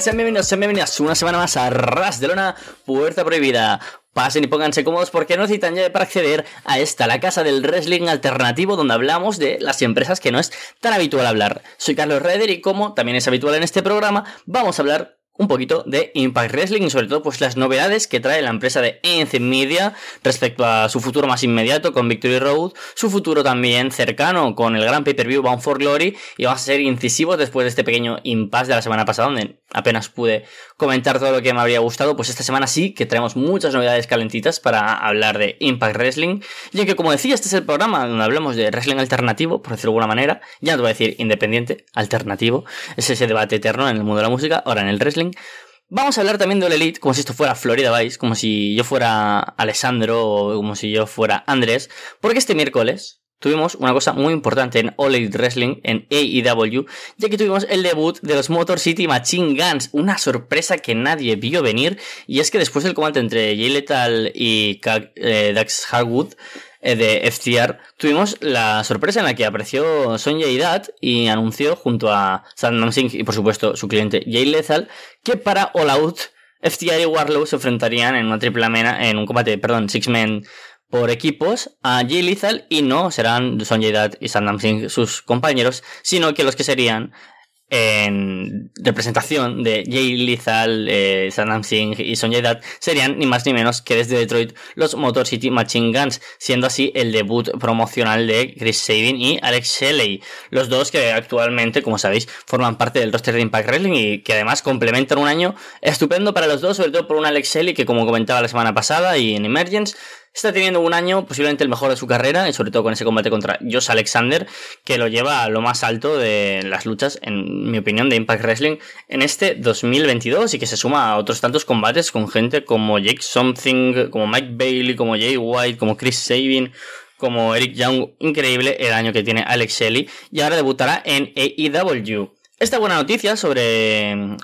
Sean bienvenidos, sean bienvenidas una semana más a Ras de Lona, Puerta Prohibida. Pasen y pónganse cómodos porque no necesitan ya para acceder a esta, la casa del wrestling alternativo, donde hablamos de las empresas que no es tan habitual hablar. Soy Carlos Reder y como también es habitual en este programa, vamos a hablar un poquito de Impact Wrestling y sobre todo pues las novedades que trae la empresa de NC Media respecto a su futuro más inmediato con Victory Road, su futuro también cercano con el gran pay-per-view Bound for Glory y vamos a ser incisivos después de este pequeño impasse de la semana pasada donde apenas pude comentar todo lo que me habría gustado, pues esta semana sí que traemos muchas novedades calentitas para hablar de Impact Wrestling, ya que como decía este es el programa donde hablamos de wrestling alternativo, por decirlo de alguna manera, ya no te voy a decir independiente, alternativo, es ese debate eterno en el mundo de la música, ahora en el wrestling Vamos a hablar también de la Elite, como si esto fuera Florida Vice, como si yo fuera Alessandro o como si yo fuera Andrés, porque este miércoles tuvimos una cosa muy importante en All Elite Wrestling, en AEW, ya que tuvimos el debut de los Motor City Machine Guns, una sorpresa que nadie vio venir, y es que después del combate entre Jay Lethal y eh, Dax Harwood, eh, de FTR, tuvimos la sorpresa en la que apareció Sonja Dad y anunció junto a Sandman Singh y por supuesto su cliente Jay Lethal que para All Out FTR y Warlow se enfrentarían en una triple amena en un combate, perdón, Six Men por equipos a Jay Lethal y no serán y Dad y Sandam Singh sus compañeros, sino que los que serían en representación de Jay Lethal, eh, Singh y Sonjay Dutt serían ni más ni menos que desde Detroit los Motor City Machine Guns, siendo así el debut promocional de Chris Sabin y Alex Shelley, los dos que actualmente, como sabéis, forman parte del roster de Impact Wrestling y que además complementan un año estupendo para los dos, sobre todo por un Alex Shelley que como comentaba la semana pasada y en Emergence, está teniendo un año posiblemente el mejor de su carrera, y sobre todo con ese combate contra Josh Alexander, que lo lleva a lo más alto de las luchas, en mi opinión, de Impact Wrestling en este 2022 y que se suma a otros tantos combates con gente como Jake Something, como Mike Bailey, como Jay White, como Chris Sabin como Eric Young, increíble el año que tiene Alex Shelley y ahora debutará en AEW. Esta buena noticia sobre um,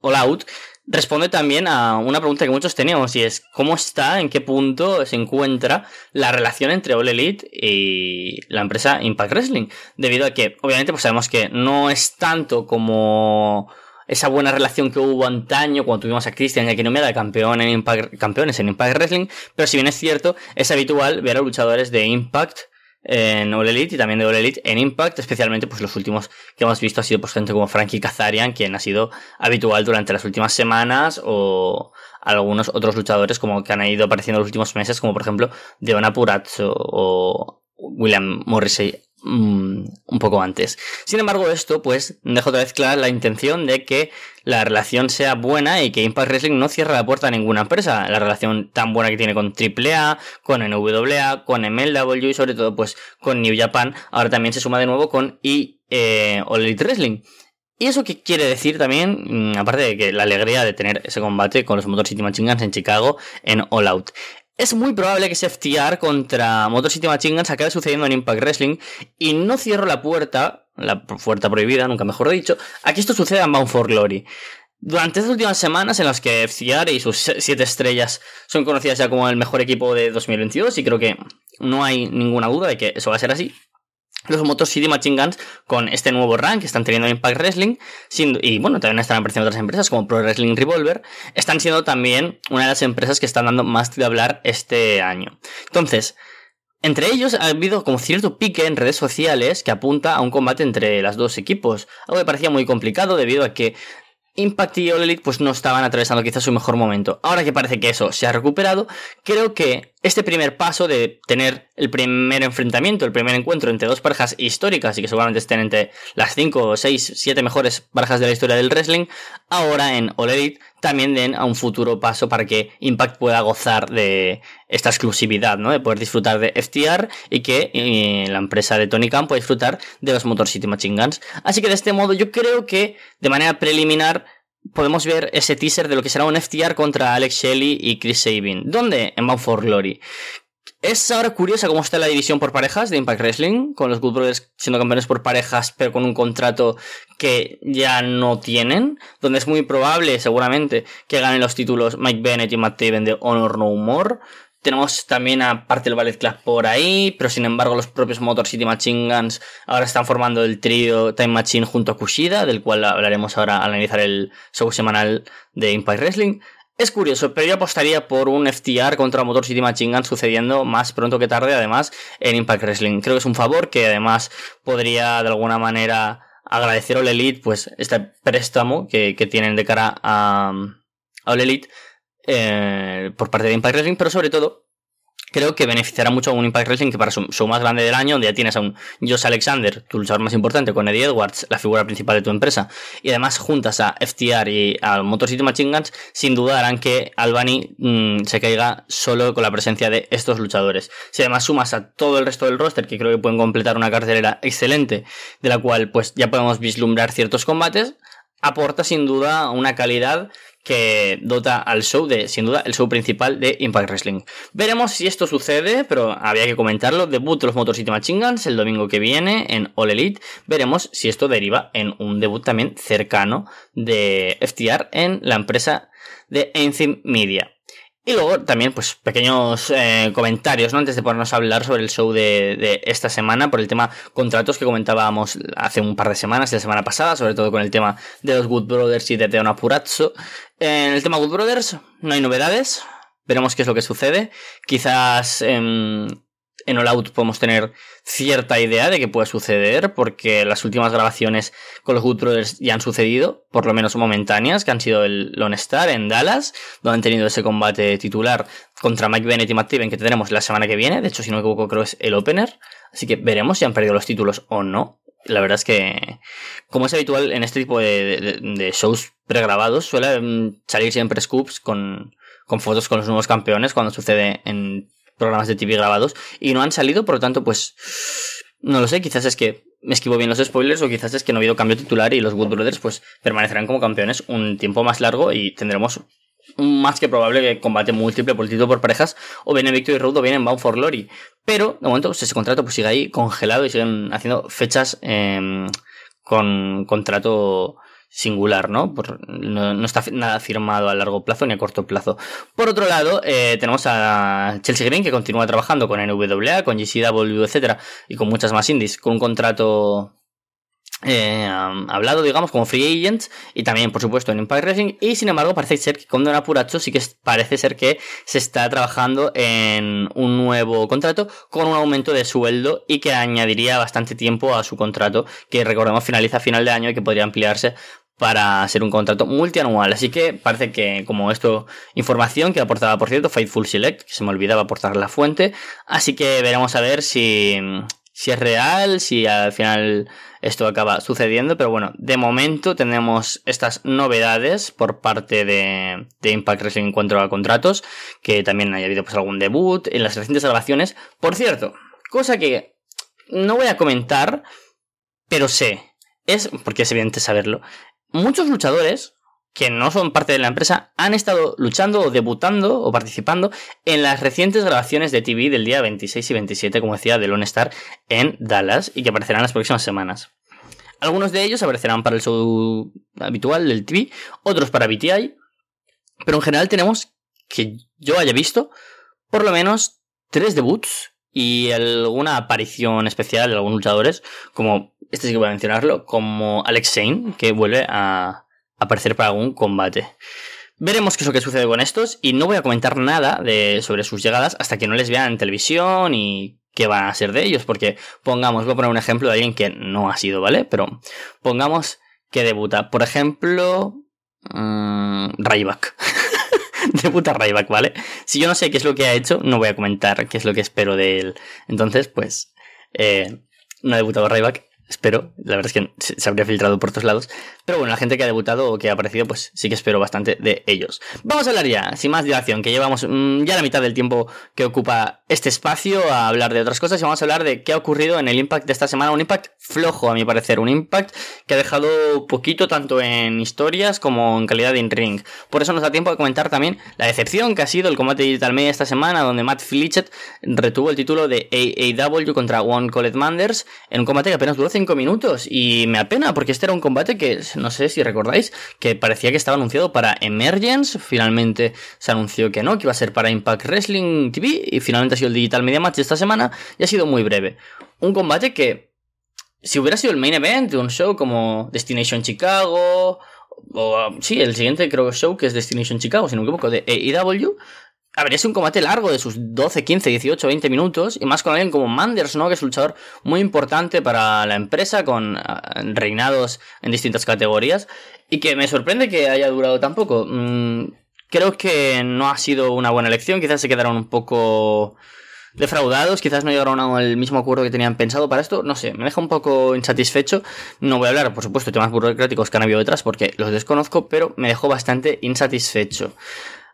All Out responde también a una pregunta que muchos teníamos y es ¿cómo está, en qué punto se encuentra la relación entre All Elite y la empresa Impact Wrestling? Debido a que, obviamente, pues sabemos que no es tanto como esa buena relación que hubo antaño cuando tuvimos a Christian y a campeón en Impact, campeones en Impact Wrestling, pero si bien es cierto, es habitual ver a luchadores de Impact en All Elite y también de All Elite en Impact, especialmente pues los últimos que hemos visto ha sido por pues, gente como Frankie Kazarian, quien ha sido habitual durante las últimas semanas o algunos otros luchadores como que han ido apareciendo en los últimos meses, como por ejemplo Deona Purazzo o William Morrissey mm, un poco antes. Sin embargo, esto pues deja otra vez clara la intención de que la relación sea buena y que Impact Wrestling no cierre la puerta a ninguna empresa. La relación tan buena que tiene con AAA, con NWA, con MLW y sobre todo pues con New Japan. Ahora también se suma de nuevo con I, eh, All Elite Wrestling. ¿Y eso qué quiere decir también? Mm, aparte de que la alegría de tener ese combate con los Motor City Machine en Chicago en All Out. Es muy probable que ese FTR contra Motor City Machine Guns acabe sucediendo en Impact Wrestling y no cierro la puerta la puerta prohibida, nunca mejor dicho. Aquí esto sucede en Bound for Glory. Durante estas últimas semanas en las que FCR y sus siete estrellas son conocidas ya como el mejor equipo de 2022 y creo que no hay ninguna duda de que eso va a ser así, los motos CD Machine Guns con este nuevo rank que están teniendo en Impact Wrestling y bueno, también están apareciendo otras empresas como Pro Wrestling Revolver, están siendo también una de las empresas que están dando más de hablar este año. Entonces, entre ellos ha habido como cierto pique en redes sociales que apunta a un combate entre las dos equipos, algo que parecía muy complicado debido a que Impact y All Elite pues no estaban atravesando quizás su mejor momento. Ahora que parece que eso se ha recuperado, creo que este primer paso de tener el primer enfrentamiento, el primer encuentro entre dos parejas históricas y que seguramente estén entre las 5, 6, 7 mejores parejas de la historia del wrestling, ahora en All Elite también den a un futuro paso para que Impact pueda gozar de esta exclusividad, ¿no? De poder disfrutar de FTR y que eh, la empresa de Tony Khan pueda disfrutar de los Motor City Machine Guns. Así que de este modo yo creo que de manera preliminar podemos ver ese teaser de lo que será un FTR contra Alex Shelley y Chris Sabin. ¿Dónde? En Bound for Glory. Es ahora curiosa cómo está la división por parejas de Impact Wrestling, con los Good Brothers siendo campeones por parejas, pero con un contrato que ya no tienen, donde es muy probable, seguramente, que ganen los títulos Mike Bennett y Matt Taven de Honor No More, tenemos también a parte del Ballet Club por ahí, pero sin embargo los propios Motor City Machine Guns ahora están formando el trío Time Machine junto a Kushida, del cual hablaremos ahora al analizar el show semanal de Impact Wrestling. Es curioso, pero yo apostaría por un FTR contra Motor City Machine Guns... sucediendo más pronto que tarde, además, en Impact Wrestling. Creo que es un favor que además podría de alguna manera agradecer a Elite, pues este préstamo que, tienen de cara a, a Elite eh, por parte de Impact Wrestling, pero sobre todo creo que beneficiará mucho a un Impact Wrestling que para su, más grande del año, donde ya tienes a un Josh Alexander, tu luchador más importante, con Eddie Edwards, la figura principal de tu empresa, y además juntas a FTR y al Motor City Machine Guns, sin duda harán que Albany mm, se caiga solo con la presencia de estos luchadores. Si además sumas a todo el resto del roster, que creo que pueden completar una carcelera excelente, de la cual pues ya podemos vislumbrar ciertos combates, aporta sin duda una calidad que dota al show de, sin duda, el show principal de Impact Wrestling. Veremos si esto sucede, pero había que comentarlo. Debut de los Motor City Machine Guns el domingo que viene en All Elite. Veremos si esto deriva en un debut también cercano de FTR en la empresa de Anthem Media. Y luego también, pues, pequeños eh, comentarios, ¿no? Antes de ponernos a hablar sobre el show de, esta semana, por el tema contratos que comentábamos hace un par de semanas y la semana pasada, sobre todo con el tema de los Good Brothers y de Teona Purazzo. En el tema Good Brothers, no hay novedades. Veremos qué es lo que sucede. Quizás eh, en All Out podemos tener cierta idea de que puede suceder, porque las últimas grabaciones con los Good Brothers ya han sucedido, por lo menos momentáneas, que han sido el Lone Star en Dallas, donde han tenido ese combate titular contra Mike Bennett y Matt que tendremos la semana que viene. De hecho, si no me equivoco, creo es el opener. Así que veremos si han perdido los títulos o no. La verdad es que, como es habitual en este tipo de, shows pregrabados, suele salir siempre scoops con, con fotos con los nuevos campeones cuando sucede en programas de TV grabados y no han salido, por lo tanto, pues no lo sé, quizás es que me esquivo bien los spoilers o quizás es que no ha habido cambio titular y los Good Brothers pues permanecerán como campeones un tiempo más largo y tendremos más que probable que combate múltiple por título por parejas o viene y Road o viene Bound for Glory. Pero de momento pues, ese contrato pues sigue ahí congelado y siguen haciendo fechas em, con contrato singular, ¿no? no, está nada firmado a largo plazo ni a corto plazo. Por otro lado, eh, tenemos a Chelsea Green que continúa trabajando con NWA, con GCW, etcétera, y con muchas más indies, con un contrato eh, hablado, digamos, como free agents y también, por supuesto, en Impact Racing Y sin embargo, parece ser que con Don Apuracho sí que parece ser que se está trabajando en un nuevo contrato con un aumento de sueldo y que añadiría bastante tiempo a su contrato, que recordemos finaliza a final de año y que podría ampliarse para ser un contrato multianual. Así que parece que, como esto, información que aportaba, por cierto, Faithful Select, que se me olvidaba aportar la fuente. Así que veremos a ver si, si es real, si al final esto acaba sucediendo, pero bueno, de momento tenemos estas novedades por parte de, Impact Wrestling en cuanto a contratos, que también haya habido pues algún debut en las recientes grabaciones Por cierto, cosa que no voy a comentar, pero sé, es, porque es evidente saberlo, muchos luchadores que no son parte de la empresa, han estado luchando o debutando o participando en las recientes grabaciones de TV del día 26 y 27, como decía, de Lone Star en Dallas y que aparecerán las próximas semanas. Algunos de ellos aparecerán para el show habitual del TV, otros para BTI, pero en general tenemos que yo haya visto por lo menos tres debuts y alguna aparición especial de algunos luchadores, como este sí que voy a mencionarlo, como Alex Shane, que vuelve a aparecer para algún combate. Veremos qué es lo que sucede con estos y no voy a comentar nada sobre sus llegadas hasta que no les vean en televisión y qué van a ser de ellos, porque pongamos, voy a poner un ejemplo de alguien que no ha sido, ¿vale? Pero pongamos que debuta, por ejemplo, mmm, Rayback. debuta Rayback, ¿vale? Si yo no sé qué es lo que ha hecho, no voy a comentar qué es lo que espero de él. Entonces, pues, eh, no ha debutado Rayback espero. La verdad es que se habría filtrado por otros lados. Pero bueno, la gente que ha debutado o que ha aparecido, pues sí que espero bastante de ellos. Vamos a hablar ya, sin más dilación, que llevamos mm, ya la mitad del tiempo que ocupa este espacio a hablar de otras cosas y vamos a hablar de qué ha ocurrido en el Impact de esta semana. Un Impact flojo, a mi parecer. Un Impact que ha dejado poquito tanto en historias como en calidad de in-ring. Por eso nos da tiempo de comentar también la decepción que ha sido el combate Digital Media esta semana, donde Matt Flichet retuvo el título de AAW contra One Colette Manders en un combate que apenas duró minutos y me apena porque este era un combate que, no sé si recordáis, que parecía que estaba anunciado para Emergence, finalmente se anunció que no, que iba a ser para Impact Wrestling TV y finalmente ha sido el Digital Media Match esta semana y ha sido muy breve. Un combate que, si hubiera sido el main event de un show como Destination Chicago o, sí, el siguiente creo show que es Destination Chicago, si no me equivoco, de AEW, a ver, es un combate largo de sus 12, 15, 18, 20 minutos, y más con alguien como Manders, ¿no? Que es un luchador muy importante para la empresa, con ah, reinados en distintas categorías, y que me sorprende que haya durado tan poco. Mm, creo que no ha sido una buena elección, quizás se quedaron un poco defraudados, quizás no llegaron al mismo acuerdo que tenían pensado para esto, no sé, me deja un poco insatisfecho. No voy a hablar, por supuesto, de temas burocráticos que han habido detrás porque los desconozco, pero me dejó bastante insatisfecho.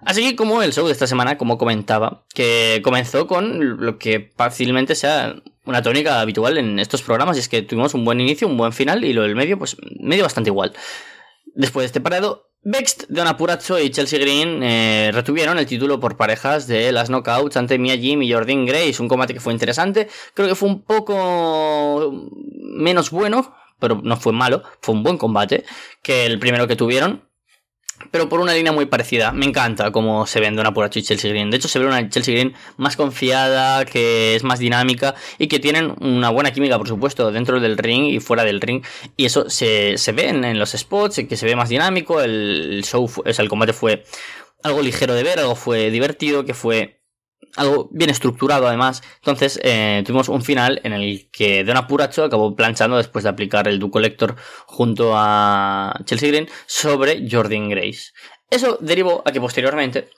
Así que como el show de esta semana, como comentaba, que comenzó con lo que fácilmente sea una tónica habitual en estos programas, y es que tuvimos un buen inicio, un buen final, y lo del medio, pues medio bastante igual. Después de este parado, Bext, Don Apurazzo y Chelsea Green eh, retuvieron el título por parejas de las knockouts ante Mia Jim y Jordan Grace, un combate que fue interesante, creo que fue un poco menos bueno, pero no fue malo, fue un buen combate, que el primero que tuvieron, pero por una línea muy parecida. Me encanta cómo se vende una Purachu y Chelsea Green. De hecho, se ve una Chelsea Green más confiada, que es más dinámica y que tienen una buena química, por supuesto, dentro del ring y fuera del ring. Y eso se, ve en, los spots, que se ve más dinámico. El show, el combate fue algo ligero de ver, algo fue divertido, que fue algo bien estructurado además. Entonces eh, tuvimos un final en el que Don Apuracho acabó planchando después de aplicar el Collector junto a Chelsea Green sobre Jordan Grace. Eso derivó a que posteriormente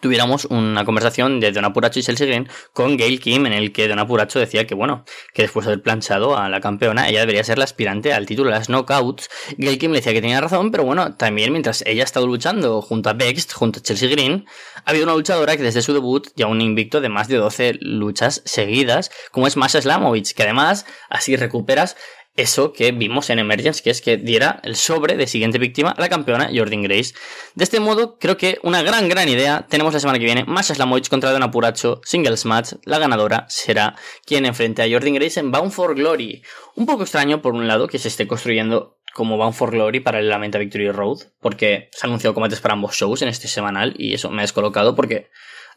tuviéramos una conversación de Don Apuracho y Chelsea Green con Gail Kim, en el que Don Apuracho decía que, bueno, que después de haber planchado a la campeona, ella debería ser la aspirante al título de las knockouts. Gail Kim le decía que tenía razón, pero bueno, también mientras ella ha estado luchando junto a Bext, junto a Chelsea Green, ha habido una luchadora que desde su debut ya un invicto de más de 12 luchas seguidas, como es Masha Slamovich, que además así recuperas eso que vimos en Emergence, que es que diera el sobre de siguiente víctima a la campeona Jordan Grace. De este modo, creo que una gran, gran idea. Tenemos la semana que viene Masha Slamovich contra Don Apuracho, singles match. La ganadora será quien enfrente a Jordan Grace en Bound for Glory. Un poco extraño, por un lado, que se esté construyendo como Bound for Glory paralelamente a Victory Road, porque se anunciado combates para ambos shows en este semanal y eso me ha descolocado porque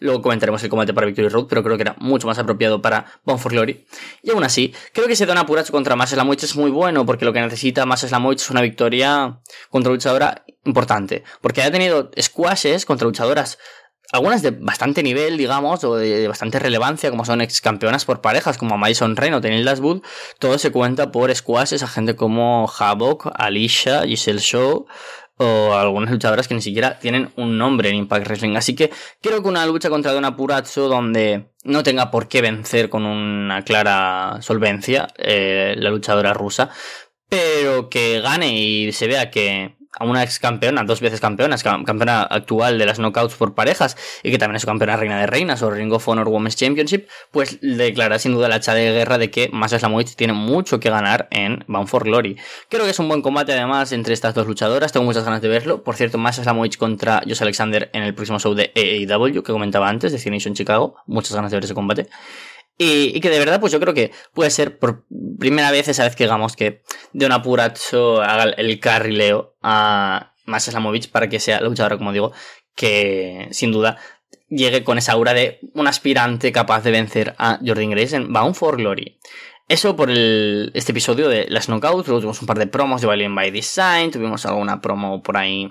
Luego comentaremos el combate para Victory Road, pero creo que era mucho más apropiado para Bone for Glory. Y aún así, creo que ese Don Apuracho contra Más Slamoich es muy bueno, porque lo que necesita Más Slamoich es una victoria contra luchadora importante. Porque ha tenido squashes contra luchadoras algunas de bastante nivel, digamos, o de, bastante relevancia, como son ex campeonas por parejas, como a Madison Raynor, o Tenil todo se cuenta por squashes a gente como Havok, Alicia, Giselle Shaw, o algunas luchadoras que ni siquiera tienen un nombre en Impact Wrestling. Así que quiero que una lucha contra Dona Apurazo. donde no tenga por qué vencer con una clara solvencia eh, la luchadora rusa, pero que gane y se vea que a una ex campeona, dos veces campeona, campeona actual de las knockouts por parejas y que también es campeona reina de reinas o Ring of Honor Women's Championship, pues declara sin duda la hacha de guerra de que Masa Slamovich tiene mucho que ganar en Bound for Glory. Creo que es un buen combate además entre estas dos luchadoras, tengo muchas ganas de verlo. Por cierto, Masa Slamovich contra Josh Alexander en el próximo show de AEW que comentaba antes, de en Chicago, muchas ganas de ver ese combate. Y, que de verdad, pues yo creo que puede ser por primera vez esa vez que digamos que de un apuracho haga el carrileo a más Slamovich para que sea luchadora, como digo, que sin duda llegue con esa aura de un aspirante capaz de vencer a Jordan Grace en Bound for Glory. Eso por este episodio de las Knockouts. Luego tuvimos un par de promos de Valiant by Design. Tuvimos alguna promo por ahí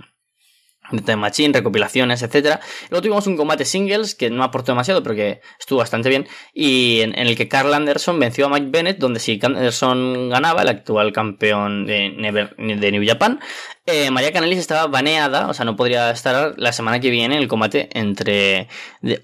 de Machine, recopilaciones, etcétera. Luego tuvimos un combate singles que no aportó demasiado, pero que estuvo bastante bien. Y en, el que Carl Anderson venció a Mike Bennett, donde si Anderson ganaba, el actual campeón de, New Japan, eh, María Canelis estaba baneada, o sea, no podría estar la semana que viene en el combate entre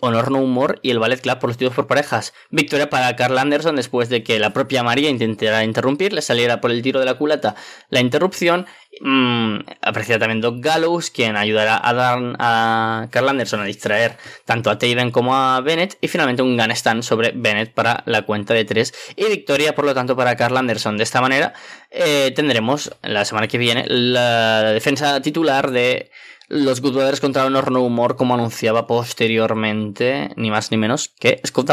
Honor No Humor y el Ballet Club por los títulos por parejas. Victoria para Carl Anderson después de que la propia María intentara interrumpir, le saliera por el tiro de la culata la interrupción Mm, aparecerá también Doc Gallows, quien ayudará a, dar a Carl Anderson a distraer tanto a Taven como a Bennett. Y finalmente un gun sobre Bennett para la cuenta de 3 y victoria, por lo tanto, para Carl Anderson. De esta manera eh, tendremos la semana que viene la defensa titular de los Good contra Honor No Humor, como anunciaba posteriormente, ni más ni menos que Scott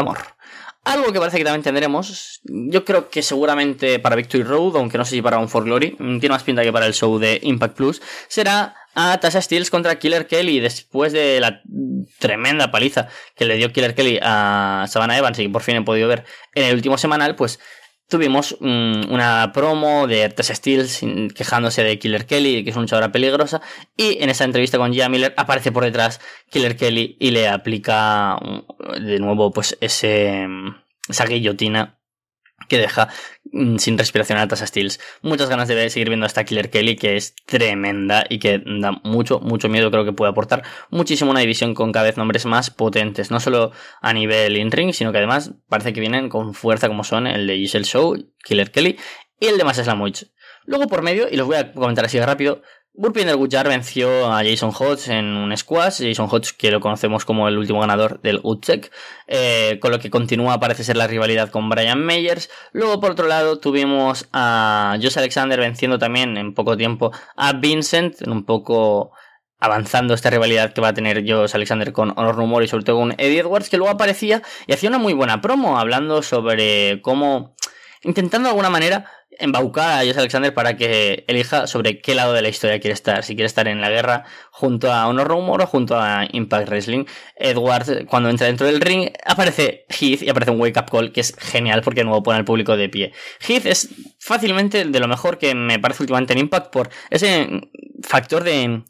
algo que parece que también tendremos, yo creo que seguramente para Victory Road, aunque no sé si para un For Glory, mm, tiene más pinta que para el show de Impact Plus, será a Tasha Steels contra Killer Kelly después de la tremenda paliza que le dio Killer Kelly a Savannah Evans y que por fin he podido ver en el último semanal, pues Tuvimos mm, una promo de Artes Steel quejándose de Killer Kelly, que es una luchadora peligrosa, y en esa entrevista con Gia Miller aparece por detrás Killer Kelly y le aplica mm, de nuevo pues ese, mm, esa guillotina que deja mm, sin respiración a Tasha Steels. Muchas ganas de seguir viendo hasta Killer Kelly, que es tremenda y que da mucho, mucho miedo. Creo que puede aportar muchísimo una división con cada vez nombres más potentes, no solo a nivel in-ring, sino que además parece que vienen con fuerza como son el de Giselle Show, Killer Kelly y el de la Witch. Luego por medio, y los voy a comentar así rápido, Burpin del Gujar venció a Jason Hodge en un squash. Jason Hodge, que lo conocemos como el último ganador del Utcheck, eh, con lo que continúa, parece ser la rivalidad con Brian Meyers. Luego, por otro lado, tuvimos a Josh Alexander venciendo también en poco tiempo a Vincent, un poco avanzando esta rivalidad que va a tener Josh Alexander con Honor Rumor y sobre todo con Eddie Edwards, que luego aparecía y hacía una muy buena promo hablando sobre cómo intentando de alguna manera embaucar a Joseph Alexander para que elija sobre qué lado de la historia quiere estar. Si quiere estar en la guerra junto a Honor Rumor o junto a Impact Wrestling. Edward, cuando entra dentro del ring, aparece Heath y aparece un wake up call que es genial porque de nuevo pone al público de pie. Heath es fácilmente de lo mejor que me parece últimamente en Impact por ese factor de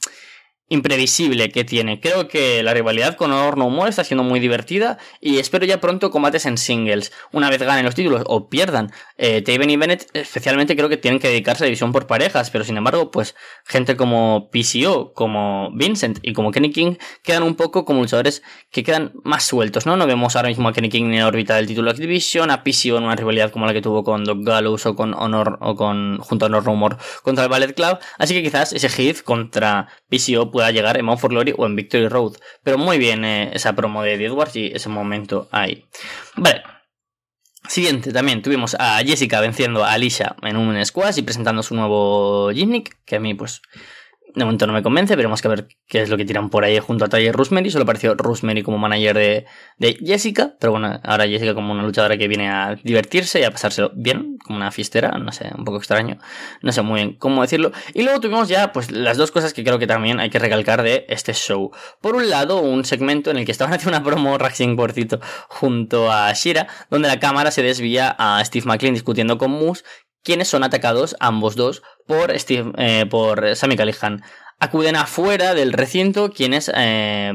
imprevisible que tiene. Creo que la rivalidad con Honor No More está siendo muy divertida y espero ya pronto combates en singles. Una vez ganen los títulos o pierdan, eh, Taven y Bennett especialmente creo que tienen que dedicarse a división por parejas, pero sin embargo, pues gente como PCO, como Vincent y como Kenny King quedan un poco como luchadores que quedan más sueltos, ¿no? No vemos ahora mismo a Kenny King en la órbita del título de división a PCO en una rivalidad como la que tuvo con Doc Gallows o con Honor o con junto a Honor No More contra el Ballet Club, así que quizás ese hit contra PCO pueda llegar en Mount for Glory o en Victory Road. Pero muy bien eh, esa promo de Edwards y ese momento ahí. Vale. Siguiente, también tuvimos a Jessica venciendo a Alicia en un squash y presentando su nuevo Nick que a mí pues de momento no me convence, veremos que ver qué es lo que tiran por ahí junto a Tyler Rosemary. Solo pareció Rosemary como manager de, Jessica, pero bueno, ahora Jessica como una luchadora que viene a divertirse y a pasárselo bien, como una fiestera, no sé, un poco extraño, no sé muy bien cómo decirlo. Y luego tuvimos ya pues las dos cosas que creo que también hay que recalcar de este show. Por un lado, un segmento en el que estaban haciendo una promo Racing porcito, junto a Shira, donde la cámara se desvía a Steve McLean discutiendo con Moose, quienes son atacados, ambos dos, por, Steve, eh, por Sammy Callihan. Acuden afuera del recinto quienes, eh,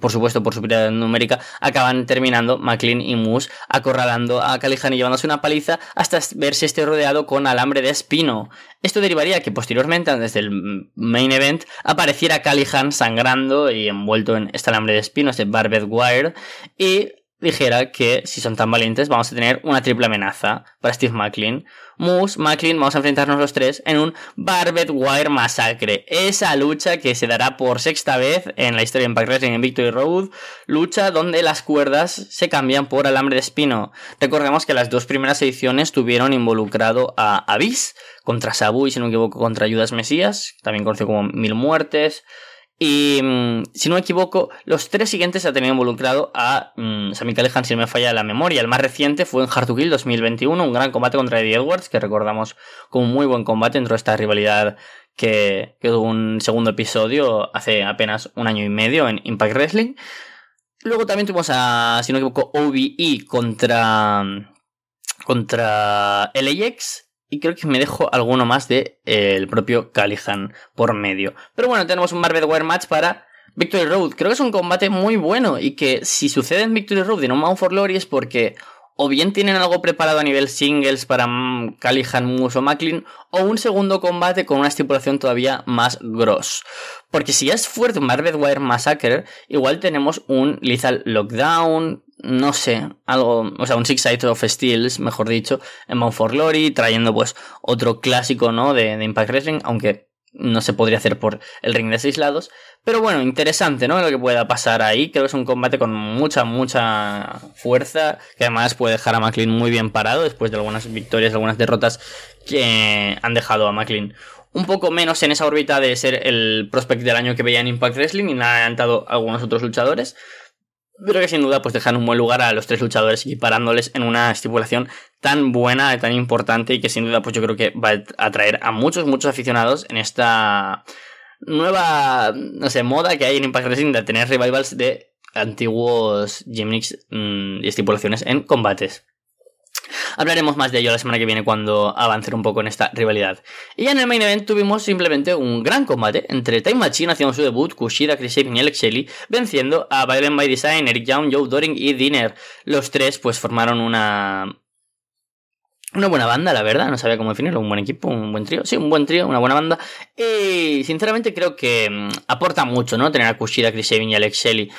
por supuesto por su superioridad numérica, acaban terminando McLean y Moose acorralando a Callihan y llevándose una paliza hasta ver si esté rodeado con alambre de espino. Esto derivaría que posteriormente, antes del main event, apareciera Callihan sangrando y envuelto en este alambre de espino, este barbed wire, y dijera que si son tan valientes vamos a tener una triple amenaza para Steve Macklin. Moose, Macklin, vamos a enfrentarnos los tres en un Barbed Wire masacre. Esa lucha que se dará por sexta vez en la historia de Impact Wrestling en Victory Road. Lucha donde las cuerdas se cambian por alambre de espino. Recordemos que las dos primeras ediciones tuvieron involucrado a Abyss contra Sabu y si no me equivoco contra Judas Mesías, también conocido como Mil Muertes. Y mm, si no me equivoco, los tres siguientes ha tenido involucrado a mm, Sammy si no me falla la memoria. El más reciente fue en Hard to Kill 2021, un gran combate contra Eddie Edwards, que recordamos como un muy buen combate dentro de esta rivalidad que, que tuvo un segundo episodio hace apenas un año y medio en Impact Wrestling. Luego también tuvimos a, si no me equivoco, OBE contra, contra LAX y creo que me dejo alguno más de eh, el propio Calihan por medio. Pero bueno, tenemos un Marvel Wire Match para Victory Road. Creo que es un combate muy bueno y que si sucede en Victory Road y no Mount for Glory es porque o bien tienen algo preparado a nivel singles para Calihan, Moose o Macklin, o un segundo combate con una estipulación todavía más gross. Porque si es fuerte un Wire Massacre, igual tenemos un Lethal Lockdown, no sé, algo, o sea, un Six Sides of Steels, mejor dicho, en Mount for Glory, trayendo pues otro clásico, ¿no? De, de Impact Wrestling, aunque no se podría hacer por el ring de seis lados. Pero bueno, interesante, ¿no? Lo que pueda pasar ahí. Creo que es un combate con mucha, mucha fuerza. Que además puede dejar a McLean muy bien parado después de algunas victorias, algunas derrotas que han dejado a McLean un poco menos en esa órbita de ser el prospect del año que veía en Impact Wrestling y han adelantado algunos otros luchadores creo que sin duda pues dejan un buen lugar a los tres luchadores y parándoles en una estipulación tan buena, tan importante y que sin duda pues yo creo que va a atraer a muchos, muchos aficionados en esta nueva, no sé, moda que hay en Impact Wrestling de tener revivals de antiguos gimmicks mm, y estipulaciones en combates. Hablaremos más de ello la semana que viene cuando avance un poco en esta rivalidad. Y en el main event tuvimos simplemente un gran combate entre Time Machine haciendo su debut, Kushida, Chris Sabin y Alex Shelley, venciendo a Violent by Design, Eric Young, Joe Doring y Dinner Los tres pues formaron una... Una buena banda, la verdad, no sabía cómo definirlo, un buen equipo, un buen trío, sí, un buen trío, una buena banda. Y sinceramente creo que mm, aporta mucho, ¿no? Tener a Kushida, Chris Sabin y Alex Shelley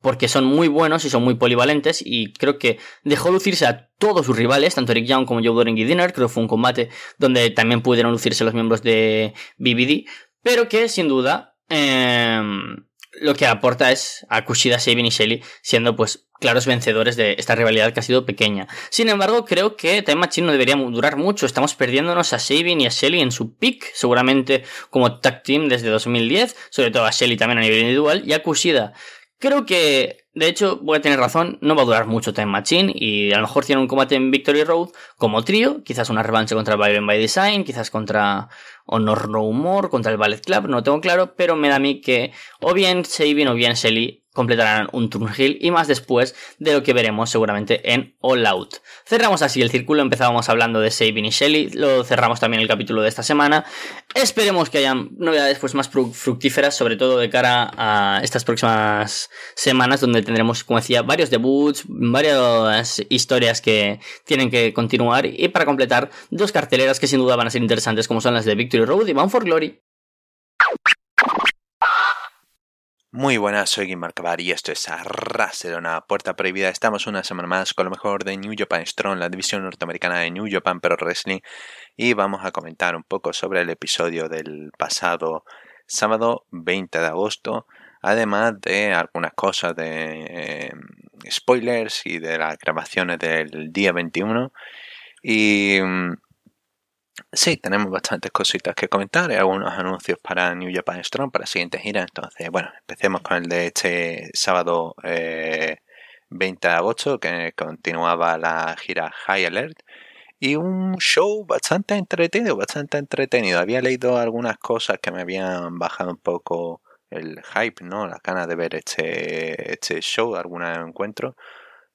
porque son muy buenos y son muy polivalentes y creo que dejó lucirse a todos sus rivales, tanto Eric Young como Joe Doring y Dinner, creo que fue un combate donde también pudieron lucirse los miembros de BBD, pero que sin duda em, lo que aporta es a Kushida, Sabin y Shelly siendo pues claros vencedores de esta rivalidad que ha sido pequeña. Sin embargo, creo que Time Machine no debería durar mucho, estamos perdiéndonos a Sabin y a Shelly en su pick, seguramente como tag team desde 2010, sobre todo a Shelly también a nivel individual, y a Kushida Creo que, de hecho, voy a tener razón, no va a durar mucho Time Machine y a lo mejor tiene un combate en Victory Road como trío, quizás una revancha contra Byron by Design, quizás contra Honor No Humor, contra el Ballet Club, no tengo claro, pero me da a mí que o bien Sabin o bien Shelly completarán un turn Hill y más después de lo que veremos seguramente en All Out. Cerramos así el círculo, empezábamos hablando de Sabin y Shelly, lo cerramos también el capítulo de esta semana. Esperemos que haya novedades pues, más fructíferas, sobre todo de cara a estas próximas semanas, donde tendremos, como decía, varios debuts, varias historias que tienen que continuar y para completar dos carteleras que sin duda van a ser interesantes, como son las de Victory Road y Bound for Glory. Muy buenas, soy Guimar Cabar y esto es una Puerta Prohibida. Estamos una semana más con lo mejor de New Japan Strong, la división norteamericana de New Japan Pro Wrestling. Y vamos a comentar un poco sobre el episodio del pasado sábado 20 de agosto. Además de algunas cosas de em, spoilers y de las grabaciones del día 21. Y em, Sí, tenemos bastantes cositas que comentar, eh, algunos anuncios para New Japan Strong, para la siguiente gira. Entonces, bueno, empecemos con el de este sábado 20 eh, de agosto, que continuaba la gira High Alert. Y un show bastante entretenido, bastante entretenido. Había leído algunas cosas que me habían bajado un poco el hype, ¿no? la ganas de ver este, este show, algún encuentro.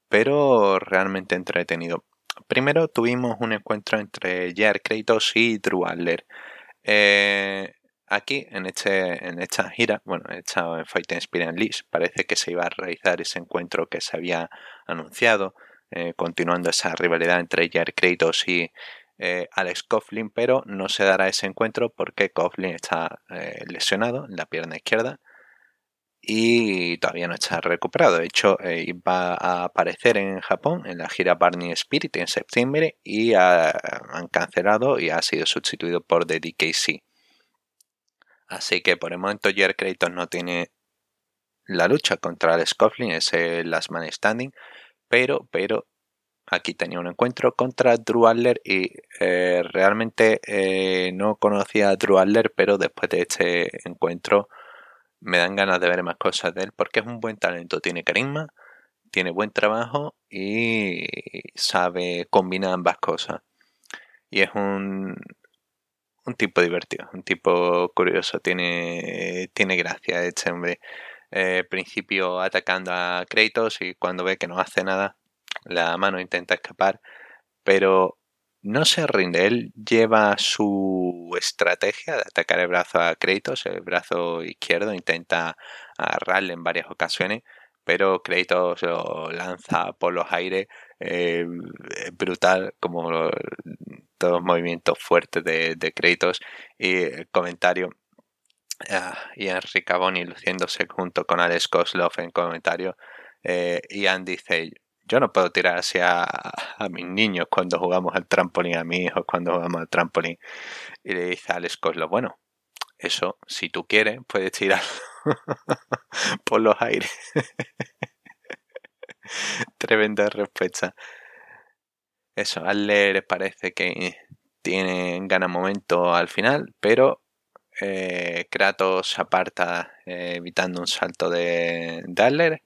Pero realmente entretenido primero tuvimos un encuentro entre Jair Kratos y Drew Adler. Eh, aquí, este, en, esta gira, bueno, en esta Fighting Spirit League, parece que se iba a realizar ese encuentro que se había anunciado, eh, continuando esa rivalidad entre Jair Kratos y eh, Alex Coughlin, pero no se dará ese encuentro porque Coughlin está lesionado en la pierna izquierda y todavía no está recuperado. De hecho, eh, va a aparecer en Japón en la gira Barney Spirit en septiembre y han cancelado y ha sido sustituido por The DKC. Así que por el momento Jer Kratos no tiene la lucha contra el Scofflin, es el Last Man Standing, pero, pero aquí tenía un encuentro contra Drew Adler y eh, realmente eh, no conocía a Drew Adler, pero después de este encuentro me dan ganas de ver más cosas de él porque es un buen talento, tiene carisma, tiene buen trabajo y sabe combinar ambas cosas. Y es un, un tipo divertido, un tipo curioso, tiene, tiene gracia este hombre. Eh, principio atacando a Kratos y cuando ve que no hace nada, la mano intenta escapar, pero no se rinde. Él lleva su estrategia de atacar el brazo a Kratos, el brazo izquierdo, intenta agarrarle en varias ocasiones, pero Kratos lo lanza por los aires, eh, brutal, como todos los movimientos fuertes de, de Kratos. Y el comentario. Ian ah, Ricaboni luciéndose junto con Alex Koslov en comentario. y eh, Ian dice: yo no puedo tirar hacia a mis niños cuando jugamos al trampolín, a mis hijos cuando jugamos al trampolín. Y le dice a Alex Coslo, bueno, eso, si tú quieres, puedes tirarlo por los aires. Tremenda respuesta. Eso, Adler parece que tiene gana momento al final, pero eh, Kratos aparta eh, evitando un salto de, de Adler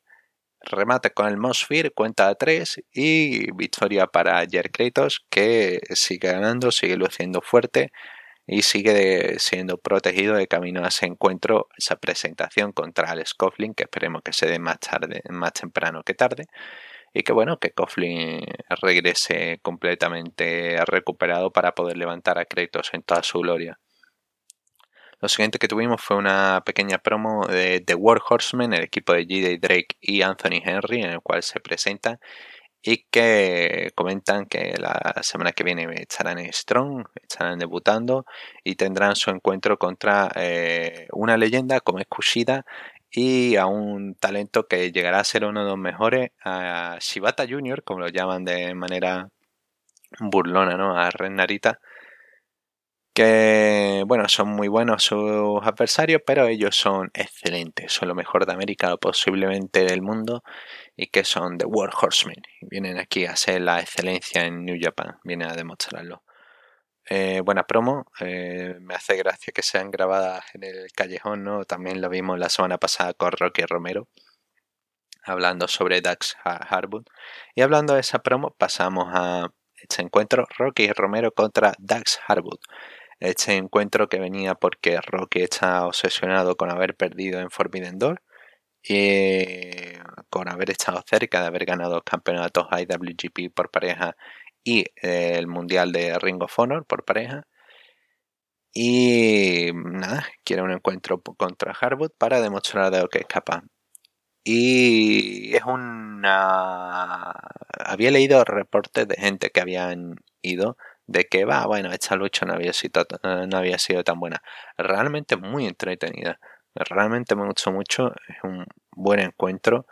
Remate con el Mosfir, cuenta a 3 y victoria para Jer Kratos que sigue ganando, sigue luciendo fuerte y sigue siendo protegido de camino a ese encuentro, esa presentación contra Alex Coughlin que esperemos que se dé más tarde, más temprano que tarde y que bueno, que Coughlin regrese completamente recuperado para poder levantar a Kratos en toda su gloria. Lo siguiente que tuvimos fue una pequeña promo de The War Horsemen, el equipo de G.D. Drake y Anthony Henry, en el cual se presentan y que comentan que la semana que viene estarán Strong, estarán debutando y tendrán su encuentro contra eh, una leyenda como es Kushida y a un talento que llegará a ser uno de los mejores, a Shibata Jr., como lo llaman de manera burlona, ¿no? A Narita que bueno, son muy buenos sus adversarios, pero ellos son excelentes, son lo mejor de América o posiblemente del mundo, y que son The World Horsemen. Vienen aquí a hacer la excelencia en New Japan, vienen a demostrarlo. Eh, buena promo, eh, me hace gracia que sean grabadas en el callejón, ¿no? También lo vimos la semana pasada con Rocky Romero hablando sobre Dax Harwood. Y hablando de esa promo, pasamos a este encuentro Rocky Romero contra Dax Harwood. Este encuentro que venía porque Rocky está obsesionado con haber perdido en Forbidden Door y con haber estado cerca de haber ganado campeonatos IWGP por pareja y eh, el Mundial de Ring of Honor por pareja. Y nada, quiere un encuentro contra Harwood para demostrar de lo que es capaz. Y es una... Había leído reportes de gente que habían ido de que va, bueno, esta lucha no había sido, eh, no había sido tan buena. Realmente muy entretenida. Realmente me gustó mucho. Es un buen encuentro.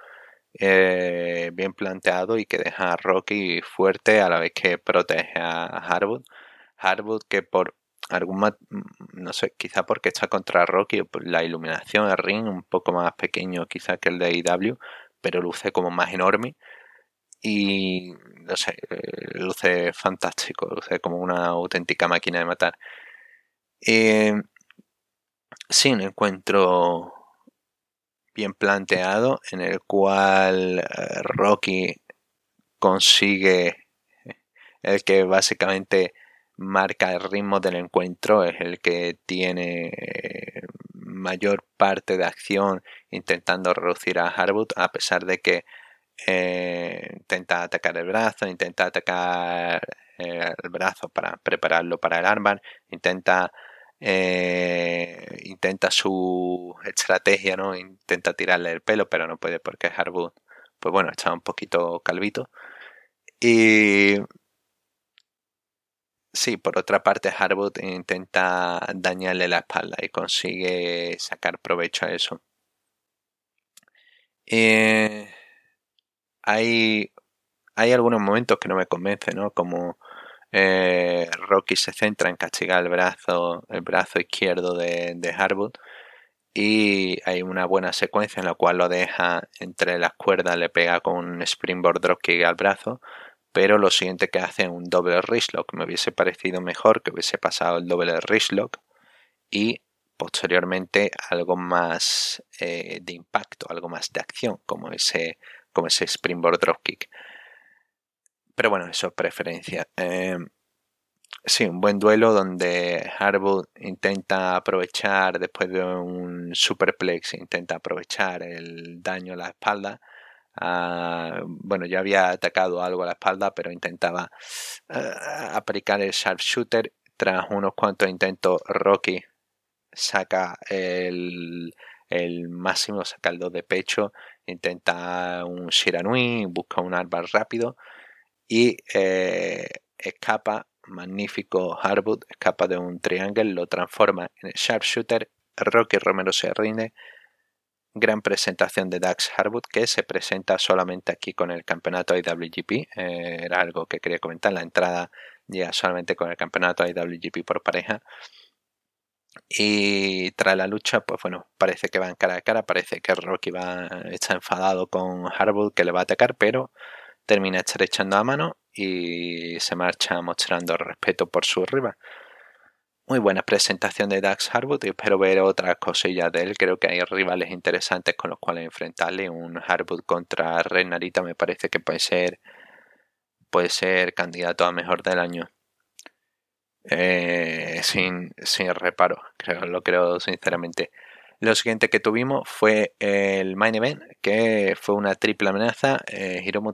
Eh, bien planteado y que deja a Rocky fuerte a la vez que protege a Harwood. Harwood que por algún mm, no sé, quizá porque está contra Rocky, la iluminación el ring un poco más pequeño quizá que el de IW, e pero luce como más enorme y no sé, eh, luce fantástico, luce como una auténtica máquina de matar. Eh, sí, un encuentro bien planteado en el cual eh, Rocky consigue el que básicamente marca el ritmo del encuentro, es el que tiene mayor parte de acción intentando reducir a Harwood, a pesar de que eh, intenta atacar el brazo, intenta atacar eh, el brazo para prepararlo para el armbar, intenta eh, intenta su estrategia, ¿no? Intenta tirarle el pelo, pero no puede porque es Pues bueno, está un poquito calvito. Y sí, por otra parte, Harwood intenta dañarle la espalda y consigue sacar provecho a eso hay, hay algunos momentos que no me convence, ¿no? Como eh, Rocky se centra en castigar el brazo, el brazo izquierdo de, de Harwood y hay una buena secuencia en la cual lo deja entre las cuerdas, le pega con un springboard Rocky al brazo, pero lo siguiente que hace es un doble wristlock. Me hubiese parecido mejor que hubiese pasado el doble wristlock y posteriormente algo más eh, de impacto, algo más de acción, como ese como ese springboard dropkick. Pero bueno, eso es preferencia. Em, sí, un buen duelo donde Harwood intenta aprovechar, después de un superplex, intenta aprovechar el daño a la espalda. Ah, bueno, ya había atacado algo a la espalda, pero intentaba ah, aplicar el sharpshooter. Tras unos cuantos intentos, Rocky saca el el máximo, saca el 2 de pecho, intenta un Shiranui, busca un árbol rápido y eh, escapa, magnífico Harwood, escapa de un triángulo, lo transforma en el sharpshooter, Rocky Romero se rinde, gran presentación de Dax Harwood que se presenta solamente aquí con el campeonato IWGP, eh, era algo que quería comentar, la entrada ya solamente con el campeonato IWGP por pareja y tras la lucha, pues bueno, parece que en cara a cara, parece que Rocky va, está enfadado con Harwood que le va a atacar, pero termina estrechando a mano y se marcha mostrando respeto por su rival. Muy buena presentación de Dax Harwood y espero ver otras cosillas de él. Creo que hay rivales interesantes con los cuales enfrentarle. Un Harwood contra Renarita me parece que puede ser, puede ser candidato a mejor del año eh, sin, sin, reparo, creo, lo creo sinceramente. Lo siguiente que tuvimos fue el Main Event, que fue una triple amenaza, eh, Hiromu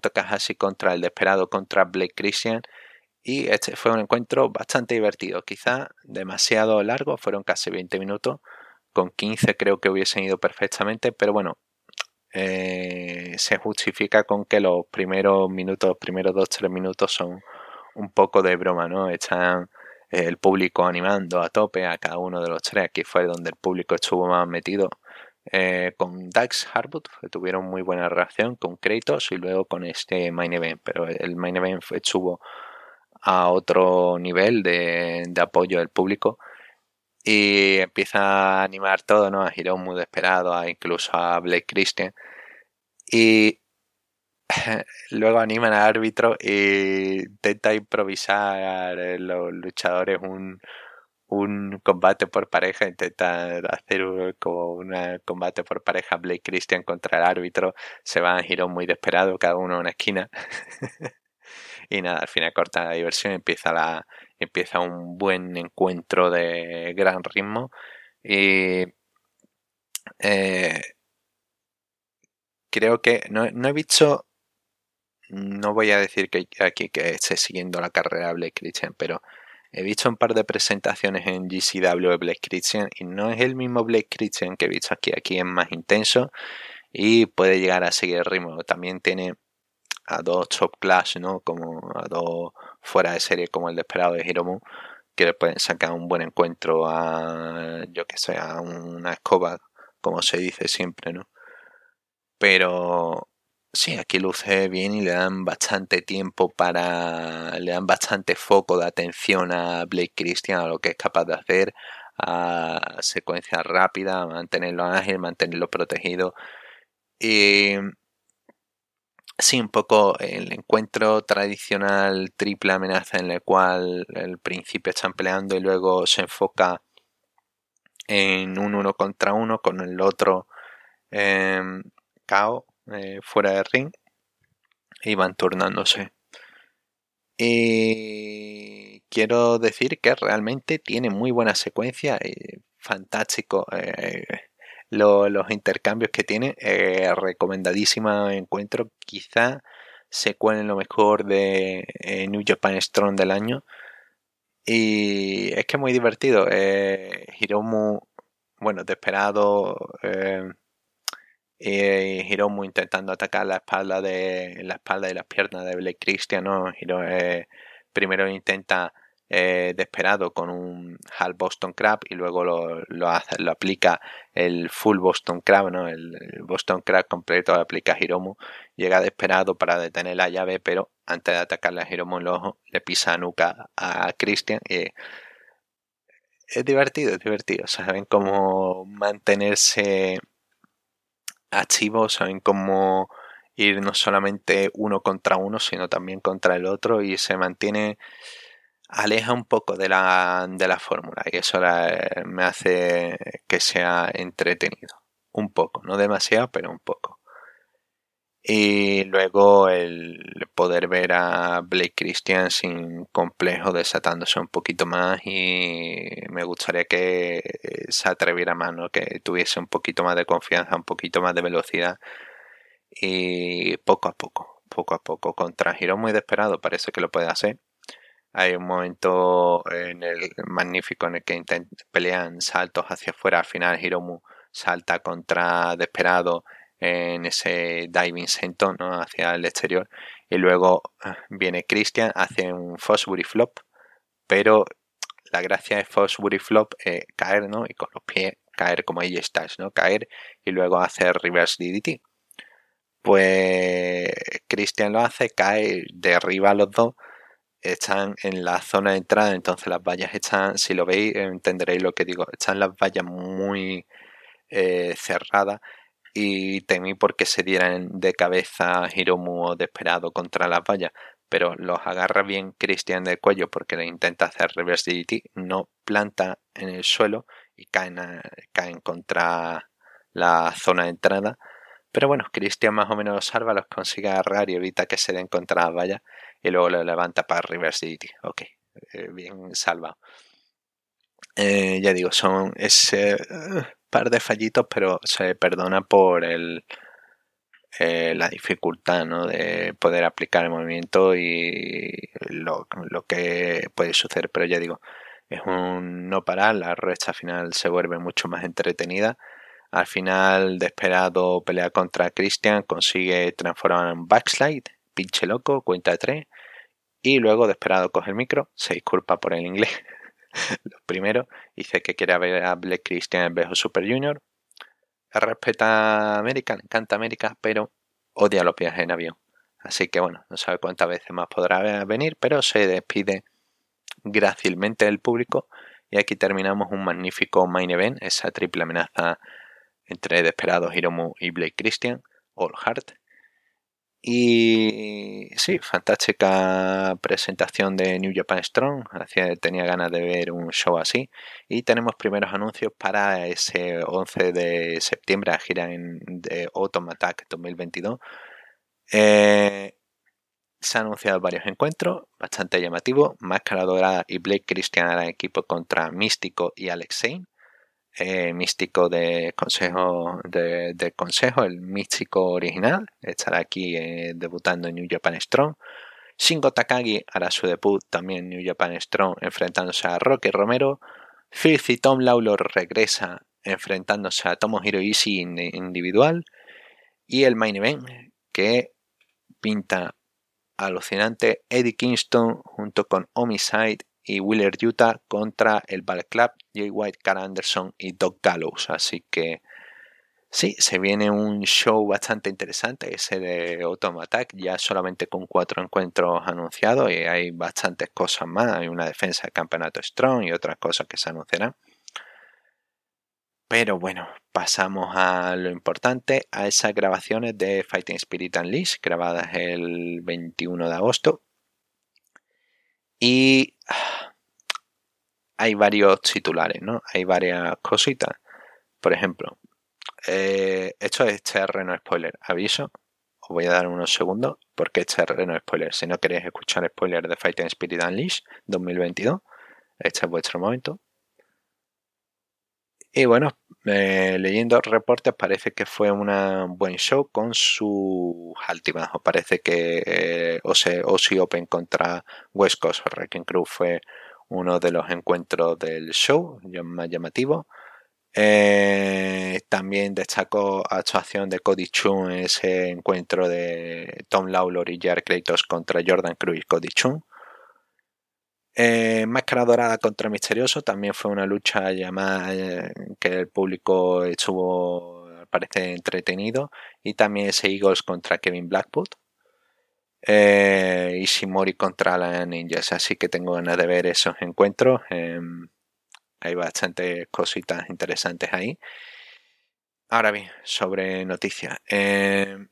contra el desperado contra Blake Christian, y este fue un encuentro bastante divertido, quizá demasiado largo, fueron casi 20 minutos, con 15 creo que hubiesen ido perfectamente, pero bueno, eh, se justifica con que los primeros minutos, los primeros 2-3 minutos son un poco de broma, ¿no? Están eh, el público animando a tope a cada uno de los tres. Aquí fue donde el público estuvo más metido. Eh, con Dax Harwood tuvieron muy buena relación con Kratos y luego con este Main Event, pero el Main Event estuvo a otro nivel de, de apoyo del público y empieza a animar todo, ¿no? A Girón muy desesperado, a incluso a Blake Christian. Y luego animan al árbitro y intenta improvisar eh, los luchadores un, combate por pareja, intenta hacer un, como un combate por pareja Blake Christian contra el árbitro, se van a giro muy desesperado, cada uno a una esquina. y nada, al final corta la diversión, empieza la empieza un buen encuentro de gran ritmo y eh, creo que no, no he visto no voy a decir que aquí que esté siguiendo la carrera de Blake Christian, pero he visto un par de presentaciones en GCW de Blake Christian y no es el mismo Blake Christian que he visto aquí. Aquí es más intenso y puede llegar a seguir el ritmo. También tiene a dos top class, ¿no? Como a dos fuera de serie como el desesperado de Hiromu que le pueden sacar un buen encuentro a, yo que sé, una escoba, como se dice siempre, ¿no? Pero Sí, aquí luce bien y le dan bastante tiempo para. le dan bastante foco de atención a Blake Christian, a lo que es capaz de hacer, a secuencia rápida mantenerlo ágil, mantenerlo protegido. Y. Eh, sí, un poco el encuentro tradicional triple amenaza en el cual el principio está empleando y luego se enfoca en un uno contra uno con el otro eh, em, KO eh, fuera de ring y van turnándose. Y quiero decir que realmente tiene muy buena secuencia, eh, fantástico. Eh, los intercambios que tiene, recomendadísima encuentro. Quizá se cuelen lo mejor de New Japan Strong del año. Y es que es muy divertido. Hiromu, bueno, desesperado y eh, Hiromu intentando atacar la espalda de la espalda y las piernas de Blake Christian ¿no? Eh, primero intenta eh, desesperado con un half Boston Crab y luego lo, aplica el full Boston Crab, ¿no? el, Boston Crab completo lo aplica Hiromu, llega desesperado para detener la llave, pero antes de atacarle a Hiromu en el ojo, le pisa a nuca a Christian es divertido, es divertido, saben cómo mantenerse activos, saben cómo ir no solamente uno contra uno, sino también contra el otro y se mantiene, aleja un poco de la, de la fórmula y eso me hace que sea entretenido. Un poco, no demasiado, pero un poco. Y luego el poder ver a Blake Christian sin complejo, desatándose un poquito más. Y me gustaría que se atreviera más, ¿no? que tuviese un poquito más de confianza, un poquito más de velocidad. Y poco a poco, poco a poco, contra giro muy desesperado, parece que lo puede hacer. Hay un momento en el magnífico en el que pelean saltos hacia afuera. Al final, Hiromu salta contra Desperado en ese diving center hacia el exterior y luego eh, viene Christian, hace un Fosbury flop, pero la gracia de Fosbury flop es eh, caer, ¿no? Y con los pies caer como ahí estáis, ¿no? Caer y luego hacer reverse DDT. Pues Christian lo hace, cae, derriba a los dos, están en la zona de entrada, entonces las vallas están, si lo veis entenderéis lo que digo, están las vallas muy eh, cerradas y temí porque se dieran de cabeza Hiromu o Desperado contra las vallas, pero los agarra bien Christian del cuello porque le intenta hacer reverse DDT, no planta en el suelo y caen, contra la zona de entrada. Pero bueno, Christian más o menos los salva, los consigue agarrar y evita que se den contra las vallas y luego lo levanta para reverse DDT. Ok, eh, bien salvado. Eh, ya digo, son ese par de fallitos, pero se perdona por el, eh, la dificultad ¿no? de poder aplicar el movimiento y lo, que puede suceder. Pero ya digo, es un no parar, la resta final se vuelve mucho más entretenida. Al final, desesperado, pelea contra Christian, consigue transformar en backslide, pinche loco, cuenta tres Y luego, desesperado, coge el micro, se disculpa por el inglés lo primero Dice que quiere ver a Blake Christian en vez Super Junior. Respeta a América, encanta América, pero odia los viajes en avión. Así que bueno, no sabe cuántas veces más podrá venir, pero se despide grácilmente del público. Y aquí terminamos un magnífico main event, esa triple amenaza entre Desperados Hiromu y Blake Christian, All Heart, y sí, fantástica presentación de New Japan Strong. tenía ganas de ver un show así. Y tenemos primeros anuncios para ese 11 de septiembre, gira en, de Autumn Attack 2022. Eh, se han anunciado varios encuentros, bastante llamativos. Máscara Dorada y Blake Christian harán equipo contra Místico y Alex eh, místico de consejo de, consejo, el místico original, estará aquí eh, debutando en New Japan Strong. Shingo Takagi hará su debut también en New Japan Strong enfrentándose a Rocky Romero. Filthy Tom Lawlor regresa enfrentándose a Tomohiro Ishii individual. Y el main event que pinta alucinante Eddie Kingston junto con Homicide y Willer Utah contra el Ball Club, Jay White, Carl Anderson y Doc Gallows. Así que sí, se viene un show bastante interesante ese de Autumn Attack, ya solamente con cuatro encuentros anunciados y hay bastantes cosas más. Hay una defensa del campeonato Strong y otras cosas que se anunciarán. Pero bueno, pasamos a lo importante, a esas grabaciones de Fighting Spirit and grabadas el 21 de agosto, y ah, hay varios titulares, ¿no? Hay varias cositas. Por ejemplo, eh, esto es terreno spoiler. Aviso, os voy a dar unos segundos porque es terreno spoiler. Si no queréis escuchar spoiler de Fighting Spirit Unleashed 2022, este es vuestro momento. Y bueno, eh, leyendo reportes parece que fue un buen show con su altibajos. Parece que eh, OC, Open contra West Coast Wrecking Crew fue uno de los encuentros del show más llamativo. Eh, también destacó actuación de Cody Chung en ese encuentro de Tom Lawlor y Jared Kratos contra Jordan Cruz y Cody Chun. Eh, Máscara Dorada contra Misterioso también fue una lucha llamada eh, que el público estuvo, parece, entretenido. Y también ese Eagles contra Kevin Blackwood. Eh, Ishimori contra la Ninjas. Así que tengo ganas de ver esos encuentros. Em, hay bastantes cositas interesantes ahí. Ahora bien, sobre noticias. Em,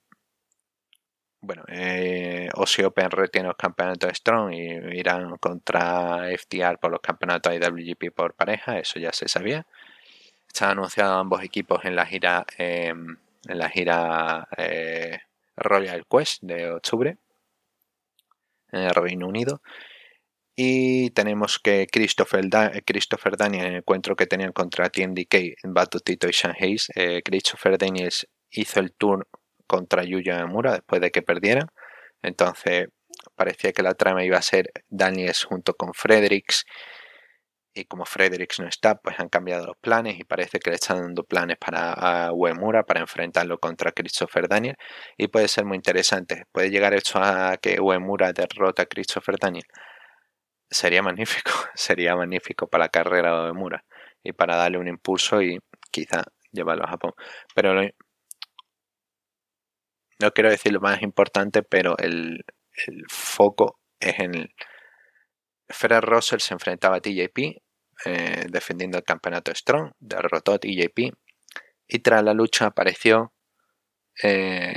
bueno, eh, Open retiene los campeonatos de Strong y irán contra FTR por los campeonatos IWGP por pareja, eso ya se sabía. Están anunciados ambos equipos en la gira, em, en la gira eh, Royal Quest de octubre en el Reino Unido. Y tenemos que Christopher, Christopher Daniels, en el encuentro que tenían contra TMDK, Batutito y Shan Hayes, eh, Christopher Daniels hizo el tour contra Yuya Emura. después de que perdiera. Entonces parecía que la trama iba a ser Daniels junto con Fredericks. Y como Fredericks no está, pues han cambiado los planes y parece que le están dando planes para a Uemura para enfrentarlo contra Christopher Daniel. Y puede ser muy interesante. Puede llegar esto a que Uemura derrota a Christopher Daniel. Sería magnífico, sería magnífico para la carrera de Uemura y para darle un impulso y quizá llevarlo a Japón. Pero lo, no quiero decir lo más importante, pero el, foco es en... El... Fred Russell se enfrentaba a TJP eh, defendiendo el campeonato Strong, derrotó a TJP y tras la lucha apareció eh,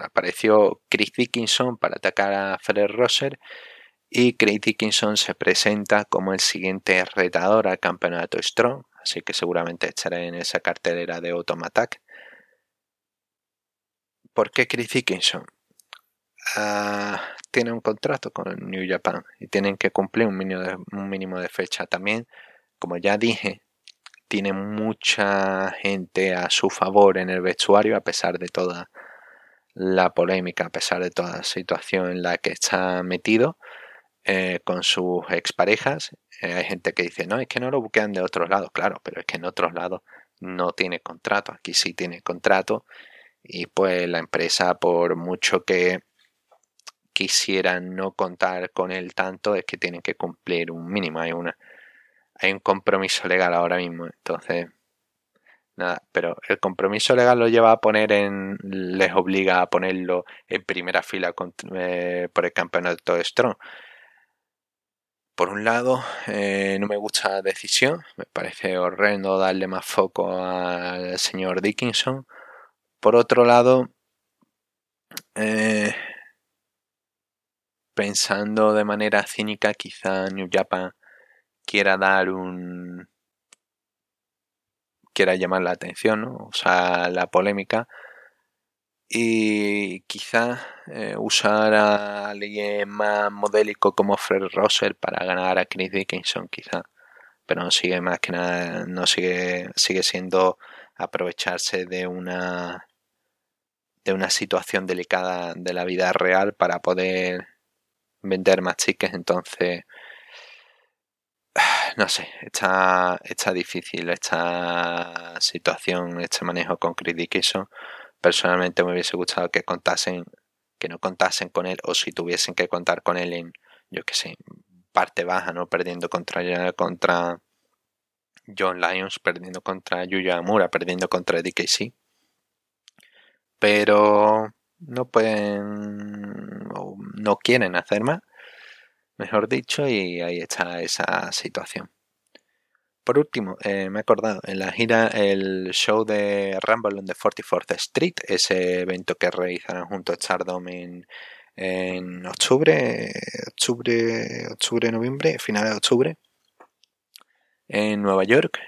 apareció Chris Dickinson para atacar a Fred Rosser y Chris Dickinson se presenta como el siguiente retador al campeonato Strong, así que seguramente estará en esa cartelera de Automatac. ¿Por qué Chris Dickinson? Ah, tiene un contrato con New Japan y tienen que cumplir un mínimo, de, fecha. También, como ya dije, tiene mucha gente a su favor en el vestuario a pesar de toda la polémica, a pesar de toda la situación en la que está metido eh, con sus exparejas. Eh, hay gente que dice, no, es que no lo buquean de otros lados, claro, pero es que en otros lados no tiene contrato, aquí sí tiene contrato y pues la empresa, por mucho que quisieran no contar con él tanto, es que tienen que cumplir un mínimo. Hay, una, hay un compromiso legal ahora mismo. Entonces, nada, pero el compromiso legal lo lleva a poner en, les obliga a ponerlo en primera fila eh, por el campeonato de Strong. Por un lado, eh, no me gusta la decisión, me parece horrendo darle más foco al señor Dickinson. Por otro lado, eh, pensando de manera cínica, quizá New Japan quiera dar un... quiera llamar la atención, ¿no? o sea, la polémica, y quizá eh, usar a alguien más modélico como Fred Russell para ganar a Chris Dickinson, quizá, pero no sigue más que nada, no sigue, sigue siendo aprovecharse de una de una situación delicada de la vida real para poder vender más chiques Entonces, no sé, está, difícil esta situación, este manejo con eso Personalmente me hubiese gustado que contasen, que no contasen con él o si tuviesen que contar con él en, yo que sé, parte baja, ¿no? Perdiendo contra, contra John Lyons perdiendo contra Yuya Amura, perdiendo contra DKC. Pero no pueden, no quieren hacer más, mejor dicho, y ahí está esa situación. Por último, eh, me he acordado, en la gira el show de Rumble on the 44th Street, ese evento que realizarán junto a Stardom en, octubre, octubre, octubre, noviembre, final de octubre en Nueva York.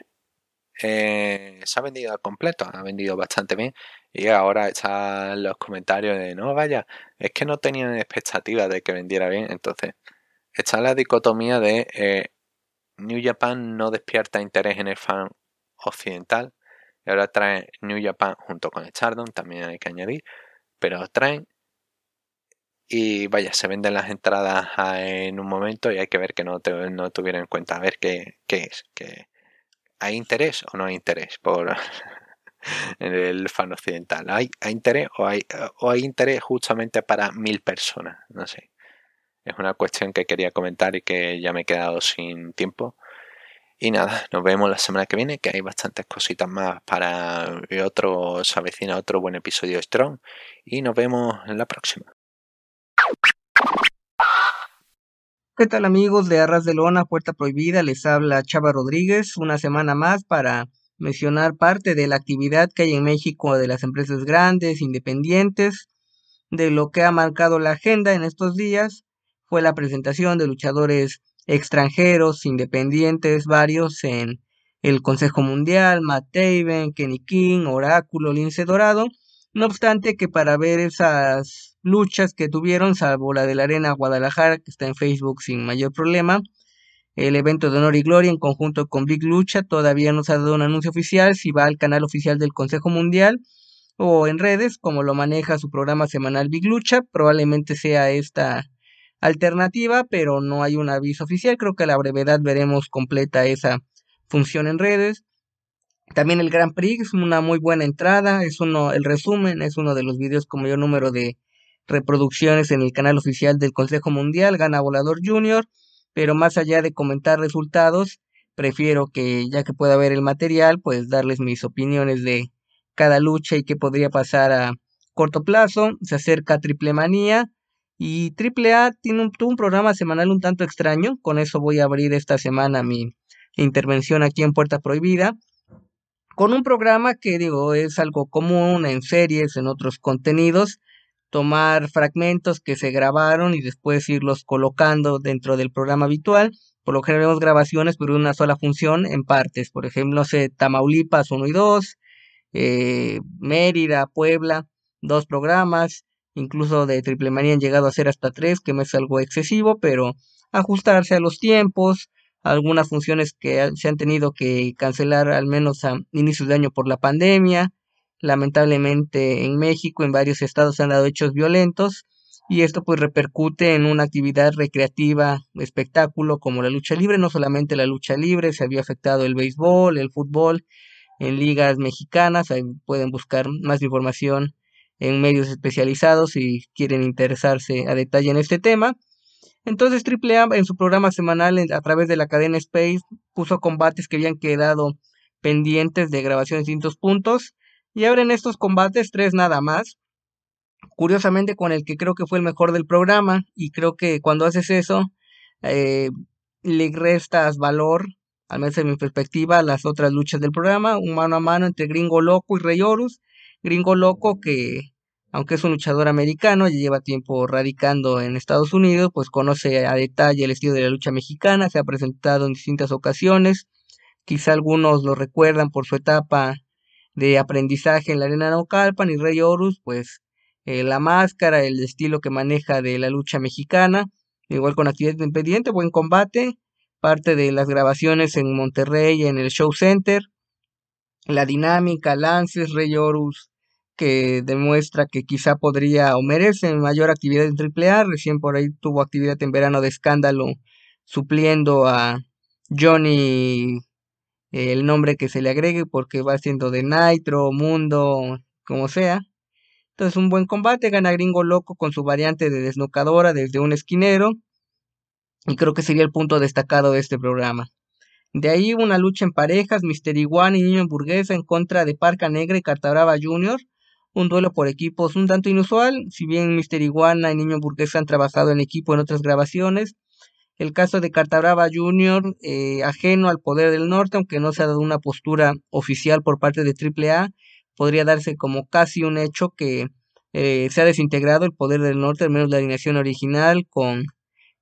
Eh, se ha vendido al completo, ha vendido bastante bien. Y ahora están los comentarios de no, vaya, es que no tenían expectativa de que vendiera bien. Entonces, está la dicotomía de eh, New Japan no despierta interés en el fan occidental. Y ahora trae New Japan junto con el Chardon también hay que añadir. Pero traen y vaya, se venden las entradas en un momento y hay que ver que no, te, tuvieron en cuenta, a ver qué, es, que hay interés o no hay interés por el fan occidental. ¿Hay, interés o hay, o hay interés justamente para mil personas? No sé. Es una cuestión que quería comentar y que ya me he quedado sin tiempo. Y nada, nos vemos la semana que viene, que hay bastantes cositas más para otro, se avecina otro buen episodio de Strong. Y nos vemos en la próxima. ¿Qué tal amigos de Arras de Lona, Puerta Prohibida? Les habla Chava Rodríguez una semana más para mencionar parte de la actividad que hay en México de las empresas grandes, independientes, de lo que ha marcado la agenda en estos días. Fue la presentación de luchadores extranjeros, independientes, varios en el Consejo Mundial, Matt Taven, Kenny King, Oráculo, Lince Dorado. No obstante que para ver esas luchas que tuvieron, salvo la de la Arena Guadalajara, que está en Facebook sin mayor problema. El evento de Honor y Gloria en conjunto con Big Lucha todavía no se ha dado un anuncio oficial, si va al canal oficial del Consejo Mundial o en redes, como lo maneja su programa semanal Big Lucha, probablemente sea esta alternativa, pero no hay un aviso oficial, creo que a la brevedad veremos completa esa función en redes. También el Grand Prix, es una muy buena entrada, es uno, el resumen, es uno de los videos con mayor número de reproducciones en el canal oficial del Consejo Mundial, gana Volador Junior, pero más allá de comentar resultados, prefiero que ya que pueda ver el material, pues darles mis opiniones de cada lucha y qué podría pasar a corto plazo. Se acerca Triple Manía y Triple A tiene un, un programa semanal un tanto extraño, con eso voy a abrir esta semana mi intervención aquí en Puerta Prohibida. Con un programa que digo es algo común en series, en otros contenidos, tomar fragmentos que se grabaron y después irlos colocando dentro del programa habitual. Por lo general vemos grabaciones por una sola función en partes. Por ejemplo, no sé, Tamaulipas 1 y 2, eh, Mérida, Puebla, dos programas. Incluso de Triple Manía han llegado a ser hasta tres, que no es algo excesivo, pero ajustarse a los tiempos, algunas funciones que se han tenido que cancelar al menos a inicios de año por la pandemia, Lamentablemente en México, en varios estados se han dado hechos violentos y esto pues repercute en una actividad recreativa, espectáculo como la lucha libre, no solamente la lucha libre, se había afectado el béisbol, el fútbol, en ligas mexicanas, ahí pueden buscar más información en medios especializados si quieren interesarse a detalle en este tema. Entonces Triple A en su programa semanal a través de la cadena Space puso combates que habían quedado pendientes de grabación en distintos puntos y abren estos combates tres nada más. Curiosamente con el que creo que fue el mejor del programa y creo que cuando haces eso eh, le restas valor, al menos en mi perspectiva, a las otras luchas del programa, un mano a mano entre Gringo Loco y Rey Horus. Gringo Loco que, aunque es un luchador americano y lleva tiempo radicando en Estados Unidos, pues conoce a detalle el estilo de la lucha mexicana, se ha presentado en distintas ocasiones, quizá algunos lo recuerdan por su etapa de aprendizaje en la arena Naucalpan y Rey Horus, pues eh, la máscara, el estilo que maneja de la lucha mexicana, igual con actividad de impediente, buen combate, parte de las grabaciones en Monterrey, en el Show Center, la dinámica, lances, Rey Horus, que demuestra que quizá podría o merece mayor actividad en AAA, recién por ahí tuvo actividad en verano de escándalo supliendo a Johnny el nombre que se le agregue porque va siendo de Nitro, Mundo, como sea. Entonces un buen combate, gana Gringo Loco con su variante de desnocadora desde un esquinero y creo que sería el punto destacado de este programa. De ahí una lucha en parejas, Mister Iguana y Niño Hamburguesa en contra de Parca Negra y Cartabrava Jr., un duelo por equipos un tanto inusual, si bien Mister Iguana y Niño Hamburguesa han trabajado en equipo en otras grabaciones, el caso de Cartabrava Jr., eh, ajeno al poder del norte, aunque no se ha dado una postura oficial por parte de AAA, podría darse como casi un hecho que eh, se ha desintegrado el poder del norte, al menos la alineación original, con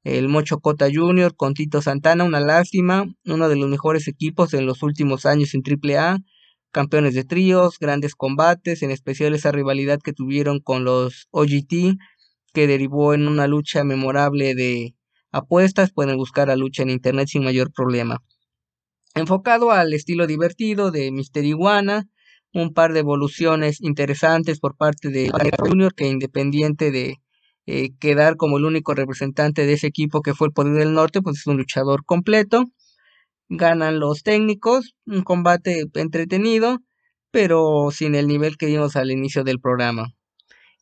el Mocho Cota Jr., con Tito Santana, una lástima, uno de los mejores equipos en los últimos años en AAA, campeones de tríos, grandes combates, en especial esa rivalidad que tuvieron con los OGT, que derivó en una lucha memorable de apuestas, pueden buscar a lucha en internet sin mayor problema. Enfocado al estilo divertido de Mister Iguana, un par de evoluciones interesantes por parte de Junior que independiente de eh, quedar como el único representante de ese equipo que fue el Poder del Norte, pues es un luchador completo. Ganan los técnicos, un combate entretenido, pero sin el nivel que vimos al inicio del programa.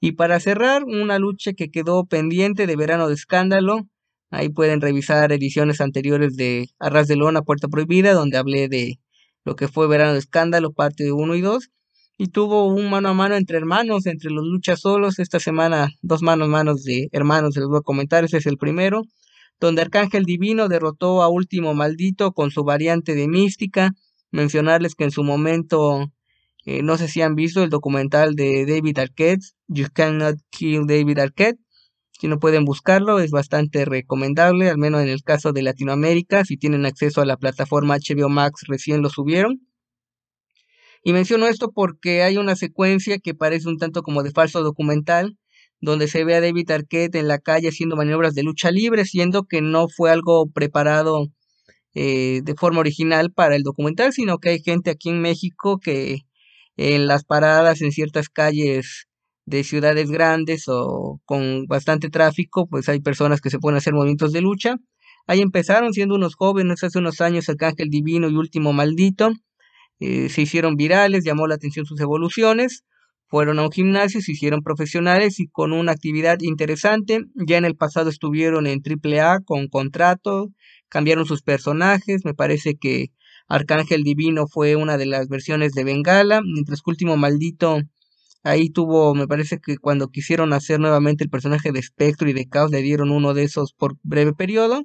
Y para cerrar, una lucha que quedó pendiente de verano de escándalo, Ahí pueden revisar ediciones anteriores de Arras de Lona, Puerta Prohibida, donde hablé de lo que fue Verano de Escándalo, parte de 1 y 2. Y tuvo un mano a mano entre hermanos, entre los luchas solos. Esta semana, dos manos a manos de hermanos, se los voy a comentar. Ese es el primero, donde Arcángel Divino derrotó a Último Maldito con su variante de mística. Mencionarles que en su momento eh, no sé si han visto el documental de David Arquette, You Cannot Kill David Arquette, si no pueden buscarlo, es bastante recomendable, al menos en el caso de Latinoamérica, si tienen acceso a la plataforma HBO Max recién lo subieron. Y menciono esto porque hay una secuencia que parece un tanto como de falso documental, donde se ve a David Arquette en la calle haciendo maniobras de lucha libre, siendo que no fue algo preparado eh, de forma original para el documental, sino que hay gente aquí en México que en las paradas en ciertas calles de ciudades grandes o con bastante tráfico, pues hay personas que se pueden hacer movimientos de lucha. Ahí empezaron siendo unos jóvenes hace unos años, Arcángel Divino y Último Maldito. Eh, se hicieron virales, llamó la atención sus evoluciones. Fueron a un gimnasio, se hicieron profesionales y con una actividad interesante. Ya en el pasado estuvieron en AAA con contrato, cambiaron sus personajes. Me parece que Arcángel Divino fue una de las versiones de Bengala, mientras que Último Maldito Ahí tuvo, me parece que cuando quisieron hacer nuevamente el personaje de espectro y de Caos, le dieron uno de esos por breve periodo.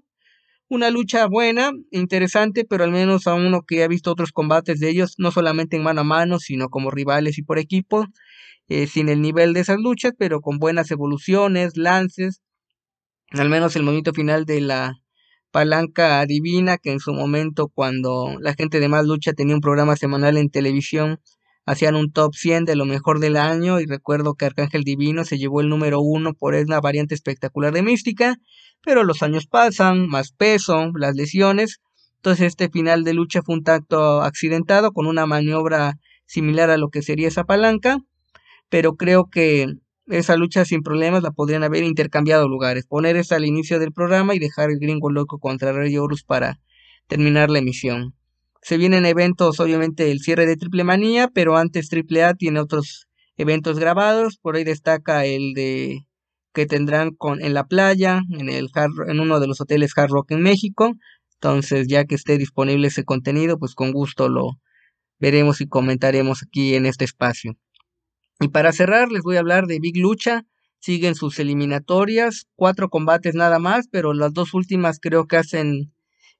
Una lucha buena, interesante, pero al menos a uno que ha visto otros combates de ellos, no solamente en mano a mano, sino como rivales y por equipo, eh, sin el nivel de esas luchas, pero con buenas evoluciones, lances. Al menos el momento final de la, Palanca Divina, que en su momento cuando la gente de Más Lucha tenía un programa semanal en televisión, hacían un top 100 de lo mejor del año y recuerdo que Arcángel Divino se llevó el número uno por una variante espectacular de Mística, pero los años pasan, más peso, las lesiones, entonces este final de lucha fue un tacto accidentado con una maniobra similar a lo que sería esa palanca, pero creo que esa lucha sin problemas la podrían haber intercambiado lugares, poner esa al inicio del programa y dejar el gringo loco contra Rey Horus para terminar la emisión. Se vienen eventos, obviamente, el cierre de Triple Manía, pero antes Triple A tiene otros eventos grabados. Por ahí destaca el de que tendrán con en la playa, en el en uno de los hoteles Hard Rock en México. Entonces, ya que esté disponible ese contenido, pues con gusto lo veremos y comentaremos aquí en este espacio. Y para cerrar, les voy a hablar de Big Lucha. Siguen sus eliminatorias, cuatro combates nada más, pero las dos últimas creo que hacen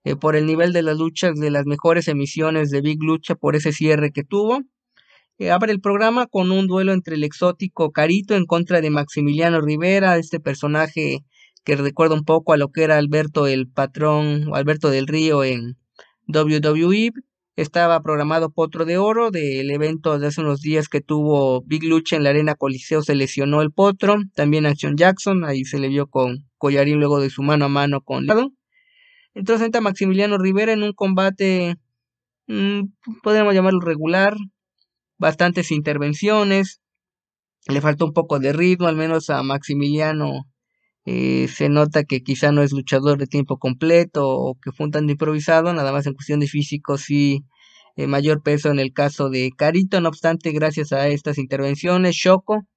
eh, por el nivel de las luchas, de las mejores emisiones de Big Lucha por ese cierre que tuvo. Eh, abre el programa con un duelo entre el exótico Carito en contra de Maximiliano Rivera, este personaje que recuerda un poco a lo que era Alberto el patrón Alberto del Río en WWE. Estaba programado Potro de Oro del evento de hace unos días que tuvo Big Lucha en la Arena Coliseo. Se lesionó el Potro, también Action Jackson, ahí se le vio con collarín luego de su mano a mano con Lado. Entonces entra Maximiliano Rivera en un combate, mm, podríamos llamarlo regular, bastantes intervenciones, le faltó un poco de ritmo, al menos a Maximiliano eh, se nota que quizá no es luchador de tiempo completo o que fue un tanto improvisado, nada más en cuestión de físico sí eh, mayor peso en el caso de Carito, no obstante gracias a estas intervenciones Choco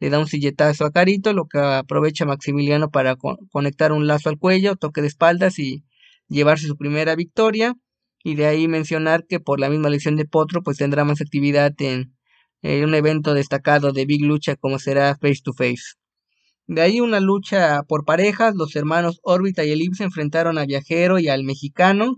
le da un silletazo a Carito, lo que aprovecha Maximiliano para conectar un lazo al cuello, toque de espaldas y llevarse su primera victoria y de ahí mencionar que por la misma elección de Potro pues tendrá más actividad en, un evento destacado de Big Lucha como será Face to Face. De ahí una lucha por parejas, los hermanos Orbita y Elipse enfrentaron a Viajero y al Mexicano.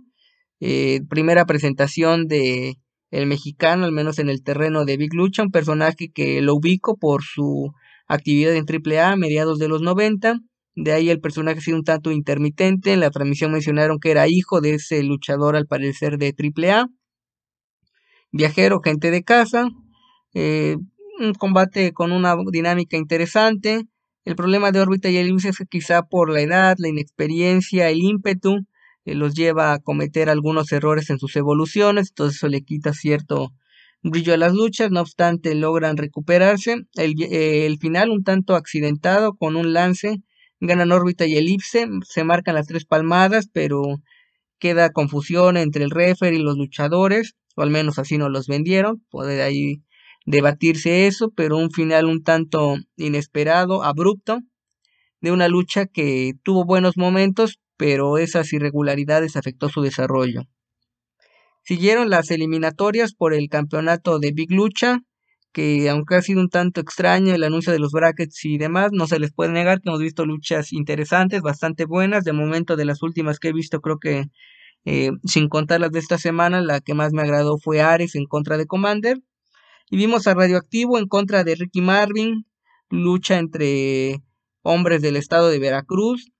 Eh, primera presentación de el Mexicano, al menos en el terreno de Big Lucha, un personaje que lo ubico por su actividad en AAA a mediados de los 90 de ahí el personaje ha sido un tanto intermitente. En la transmisión mencionaron que era hijo de ese luchador al parecer de AAA. Viajero, gente de casa. Eh, un combate con una dinámica interesante. El problema de órbita y Elius es que quizá por la edad, la inexperiencia, el ímpetu, eh, los lleva a cometer algunos errores en sus evoluciones, entonces eso le quita cierto brillo a las luchas, no obstante logran recuperarse. El, eh, el final un tanto accidentado con un lance ganan órbita y elipse, se marcan las tres palmadas, pero queda confusión entre el refer y los luchadores, o al menos así no los vendieron, puede ahí debatirse eso, pero un final un tanto inesperado, abrupto, de una lucha que tuvo buenos momentos, pero esas irregularidades afectó su desarrollo. Siguieron las eliminatorias por el campeonato de Big Lucha, que aunque ha sido un tanto extraño el anuncio de los brackets y demás, no se les puede negar que hemos visto luchas interesantes, bastante buenas. De momento, de las últimas que he visto, creo que eh, sin contar las de esta semana, la que más me agradó fue Ares en contra de Commander. Y vimos a Radioactivo en contra de Ricky Marvin, lucha entre hombres del estado de Veracruz,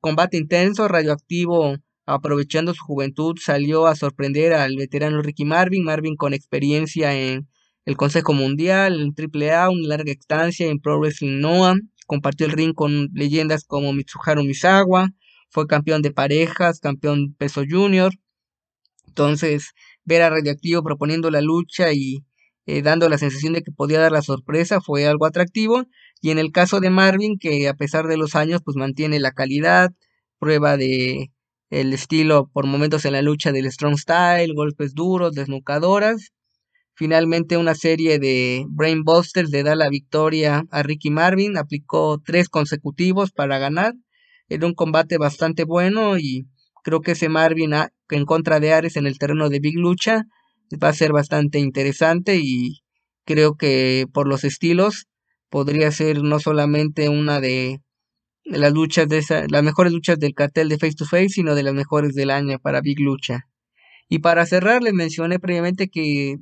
combate intenso, Radioactivo aprovechando su juventud salió a sorprender al veterano Ricky Marvin, Marvin con experiencia en el Consejo Mundial, en AAA, una larga estancia en Pro Wrestling Noah, compartió el ring con leyendas como Mitsuharu Misawa, fue campeón de parejas, campeón peso junior. Entonces, ver a Radioactivo proponiendo la lucha y eh, dando la sensación de que podía dar la sorpresa fue algo atractivo. Y en el caso de Marvin, que a pesar de los años, pues mantiene la calidad, prueba de el estilo por momentos en la lucha del strong style, golpes duros, desnucadoras, Finalmente una serie de brainbusters le da la victoria a Ricky Marvin, aplicó tres consecutivos para ganar. Era un combate bastante bueno y creo que ese Marvin en contra de Ares en el terreno de Big Lucha va a ser bastante interesante y creo que por los estilos podría ser no solamente una de las luchas de las mejores luchas del cartel de Face to Face, sino de las mejores del año para Big Lucha. Y para cerrar, les mencioné previamente que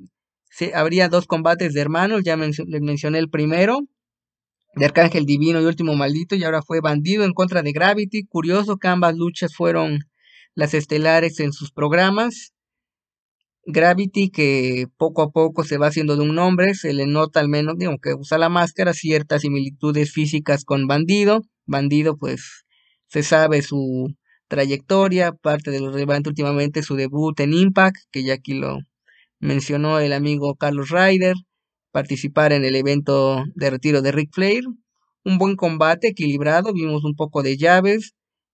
habría dos combates de hermanos, ya les mencioné el primero, de Arcángel Divino y Último Maldito, y ahora fue Bandido en contra de Gravity. Curioso que ambas luchas fueron las estelares en sus programas. Gravity, que poco a poco se va haciendo de un nombre, se le nota al menos, digamos, que usa la máscara, ciertas similitudes físicas con Bandido. Bandido, pues, se sabe su trayectoria, parte de lo relevante últimamente, su debut en Impact, que ya aquí lo mencionó el amigo Carlos Ryder, participar en el evento de retiro de Rick Flair. Un buen combate equilibrado, vimos un poco de llaves.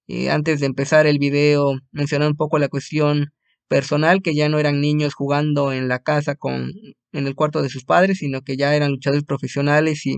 Eh, antes de empezar el video mencionó un poco la cuestión personal, que ya no eran niños jugando en la casa con, en el cuarto de sus padres, sino que ya eran luchadores profesionales y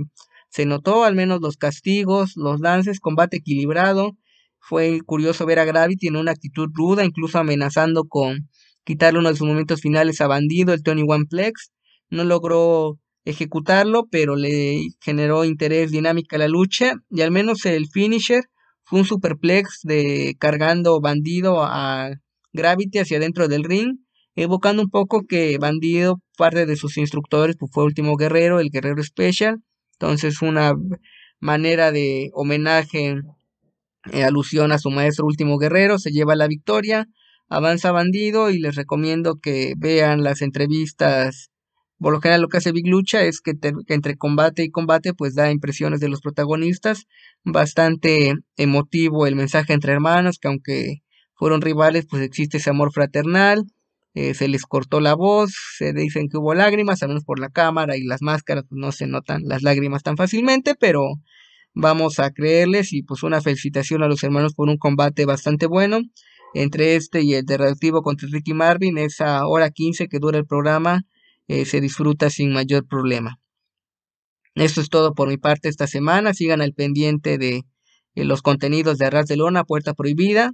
se notó al menos los castigos, los lances, combate equilibrado. Fue curioso ver a Gravity en una actitud ruda, incluso amenazando con quitarle uno de sus momentos finales a Bandido, el Tony One Plex. No logró ejecutarlo, pero le generó interés dinámica a la lucha. Y al menos el finisher fue un superplex de cargando Bandido a Gravity hacia adentro del ring, evocando un poco que Bandido, parte de sus instructores, pues fue último guerrero, el guerrero especial... Entonces, una manera de homenaje, eh, alusión a su maestro último guerrero, se lleva la victoria. Avanza Bandido y les recomiendo que vean las entrevistas. Por lo general lo que hace Big Lucha es que, entre combate y combate pues da impresiones de los protagonistas. Bastante emotivo el mensaje entre hermanos que aunque fueron rivales pues existe ese amor fraternal. Eh, se les cortó la voz, se dicen que hubo lágrimas, al menos por la cámara y las máscaras pues no se notan las lágrimas tan fácilmente, pero vamos a creerles y pues una felicitación a los hermanos por un combate bastante bueno entre este y el de reactivo contra Ricky Marvin, esa hora 15 que dura el programa, eh, se disfruta sin mayor problema. Eso es todo por mi parte esta semana. Sigan al pendiente de, los contenidos de Arras de Lona, Puerta Prohibida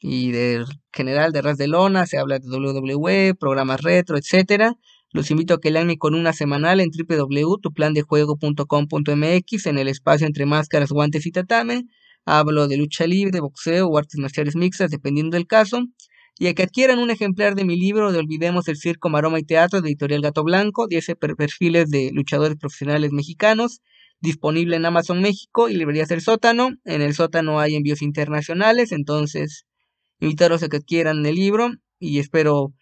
y del general de Arras de Lona. Se habla de WWE, programas retro, etcétera. Los invito a que lean mi columna semanal en www.tuplandejuego.com.mx en el espacio entre máscaras, guantes y tatame. Hablo de lucha libre, boxeo o artes marciales mixtas, dependiendo del caso. Y a que adquieran un ejemplar de mi libro de Olvidemos el Circo, Maroma y Teatro de Editorial Gato Blanco, 10 perfiles de luchadores profesionales mexicanos, disponible en Amazon México y librerías del Sótano. En El Sótano hay envíos internacionales, entonces invitaros a que adquieran el libro y espero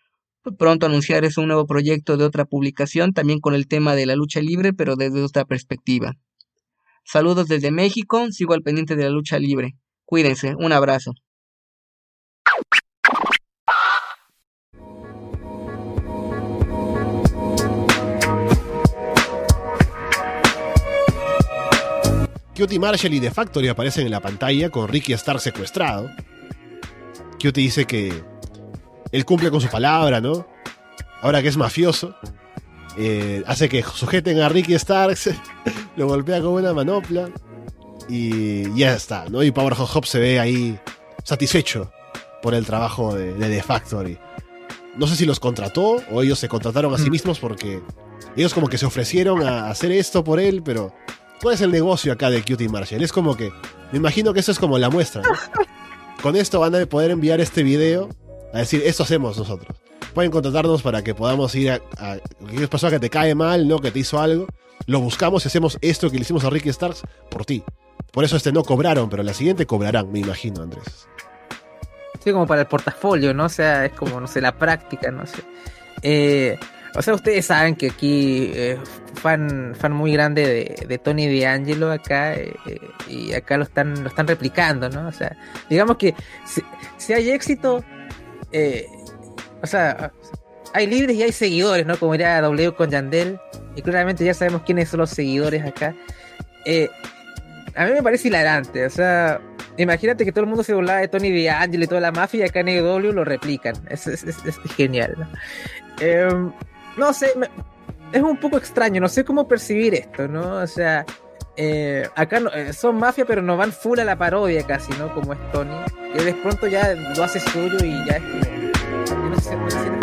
pronto anunciarles un nuevo proyecto de otra publicación, también con el tema de la lucha libre, pero desde otra perspectiva. Saludos desde México, sigo al pendiente de la lucha libre. Cuídense, un abrazo. Cutie Marshall y The Factory aparecen en la pantalla con Ricky estar secuestrado. Cutie dice que él cumple con su palabra, ¿no? Ahora que es mafioso, eh, hace que sujeten a Ricky Starks, lo golpea con una manopla y ya está, ¿no? Y Power Hop se ve ahí satisfecho por el trabajo de, The Factory. No sé si los contrató o ellos se contrataron a sí mm. mismos porque ellos como que se ofrecieron a hacer esto por él, pero ¿cuál es el negocio acá de Cutie Marshall? Es como que, me imagino que eso es como la muestra, Con esto van a poder enviar este video a decir, esto hacemos nosotros pueden contratarnos para que podamos ir a, lo cualquier persona que te cae mal, ¿no? Que te hizo algo. Lo buscamos y hacemos esto que le hicimos a Ricky Stars por ti. Por eso este no cobraron, pero la siguiente cobrarán, me imagino, Andrés. Sí, como para el portafolio, ¿no? O sea, es como, no sé, la práctica, no sé. Eh, o sea, ustedes saben que aquí, eh, fan, fan muy grande de, de Tony DeAngelo acá, eh, y acá lo están, lo están replicando, ¿no? O sea, digamos que si, si hay éxito, eh, o sea, hay libres y hay seguidores, ¿no? Como era W con Yandel, y claramente ya sabemos quiénes son los seguidores acá. Eh, a mí me parece hilarante, o sea, imagínate que todo el mundo se burlaba de Tony de Ángel y toda la mafia, y acá en EW lo replican. Es, genial. ¿no? Em, no sé, es un poco extraño, no sé cómo percibir esto, ¿no? O sea, eh, acá eh, son mafia, pero no van full a la parodia casi, ¿no? Como es Tony, Y de pronto ya lo hace suyo y ya es. Gracias.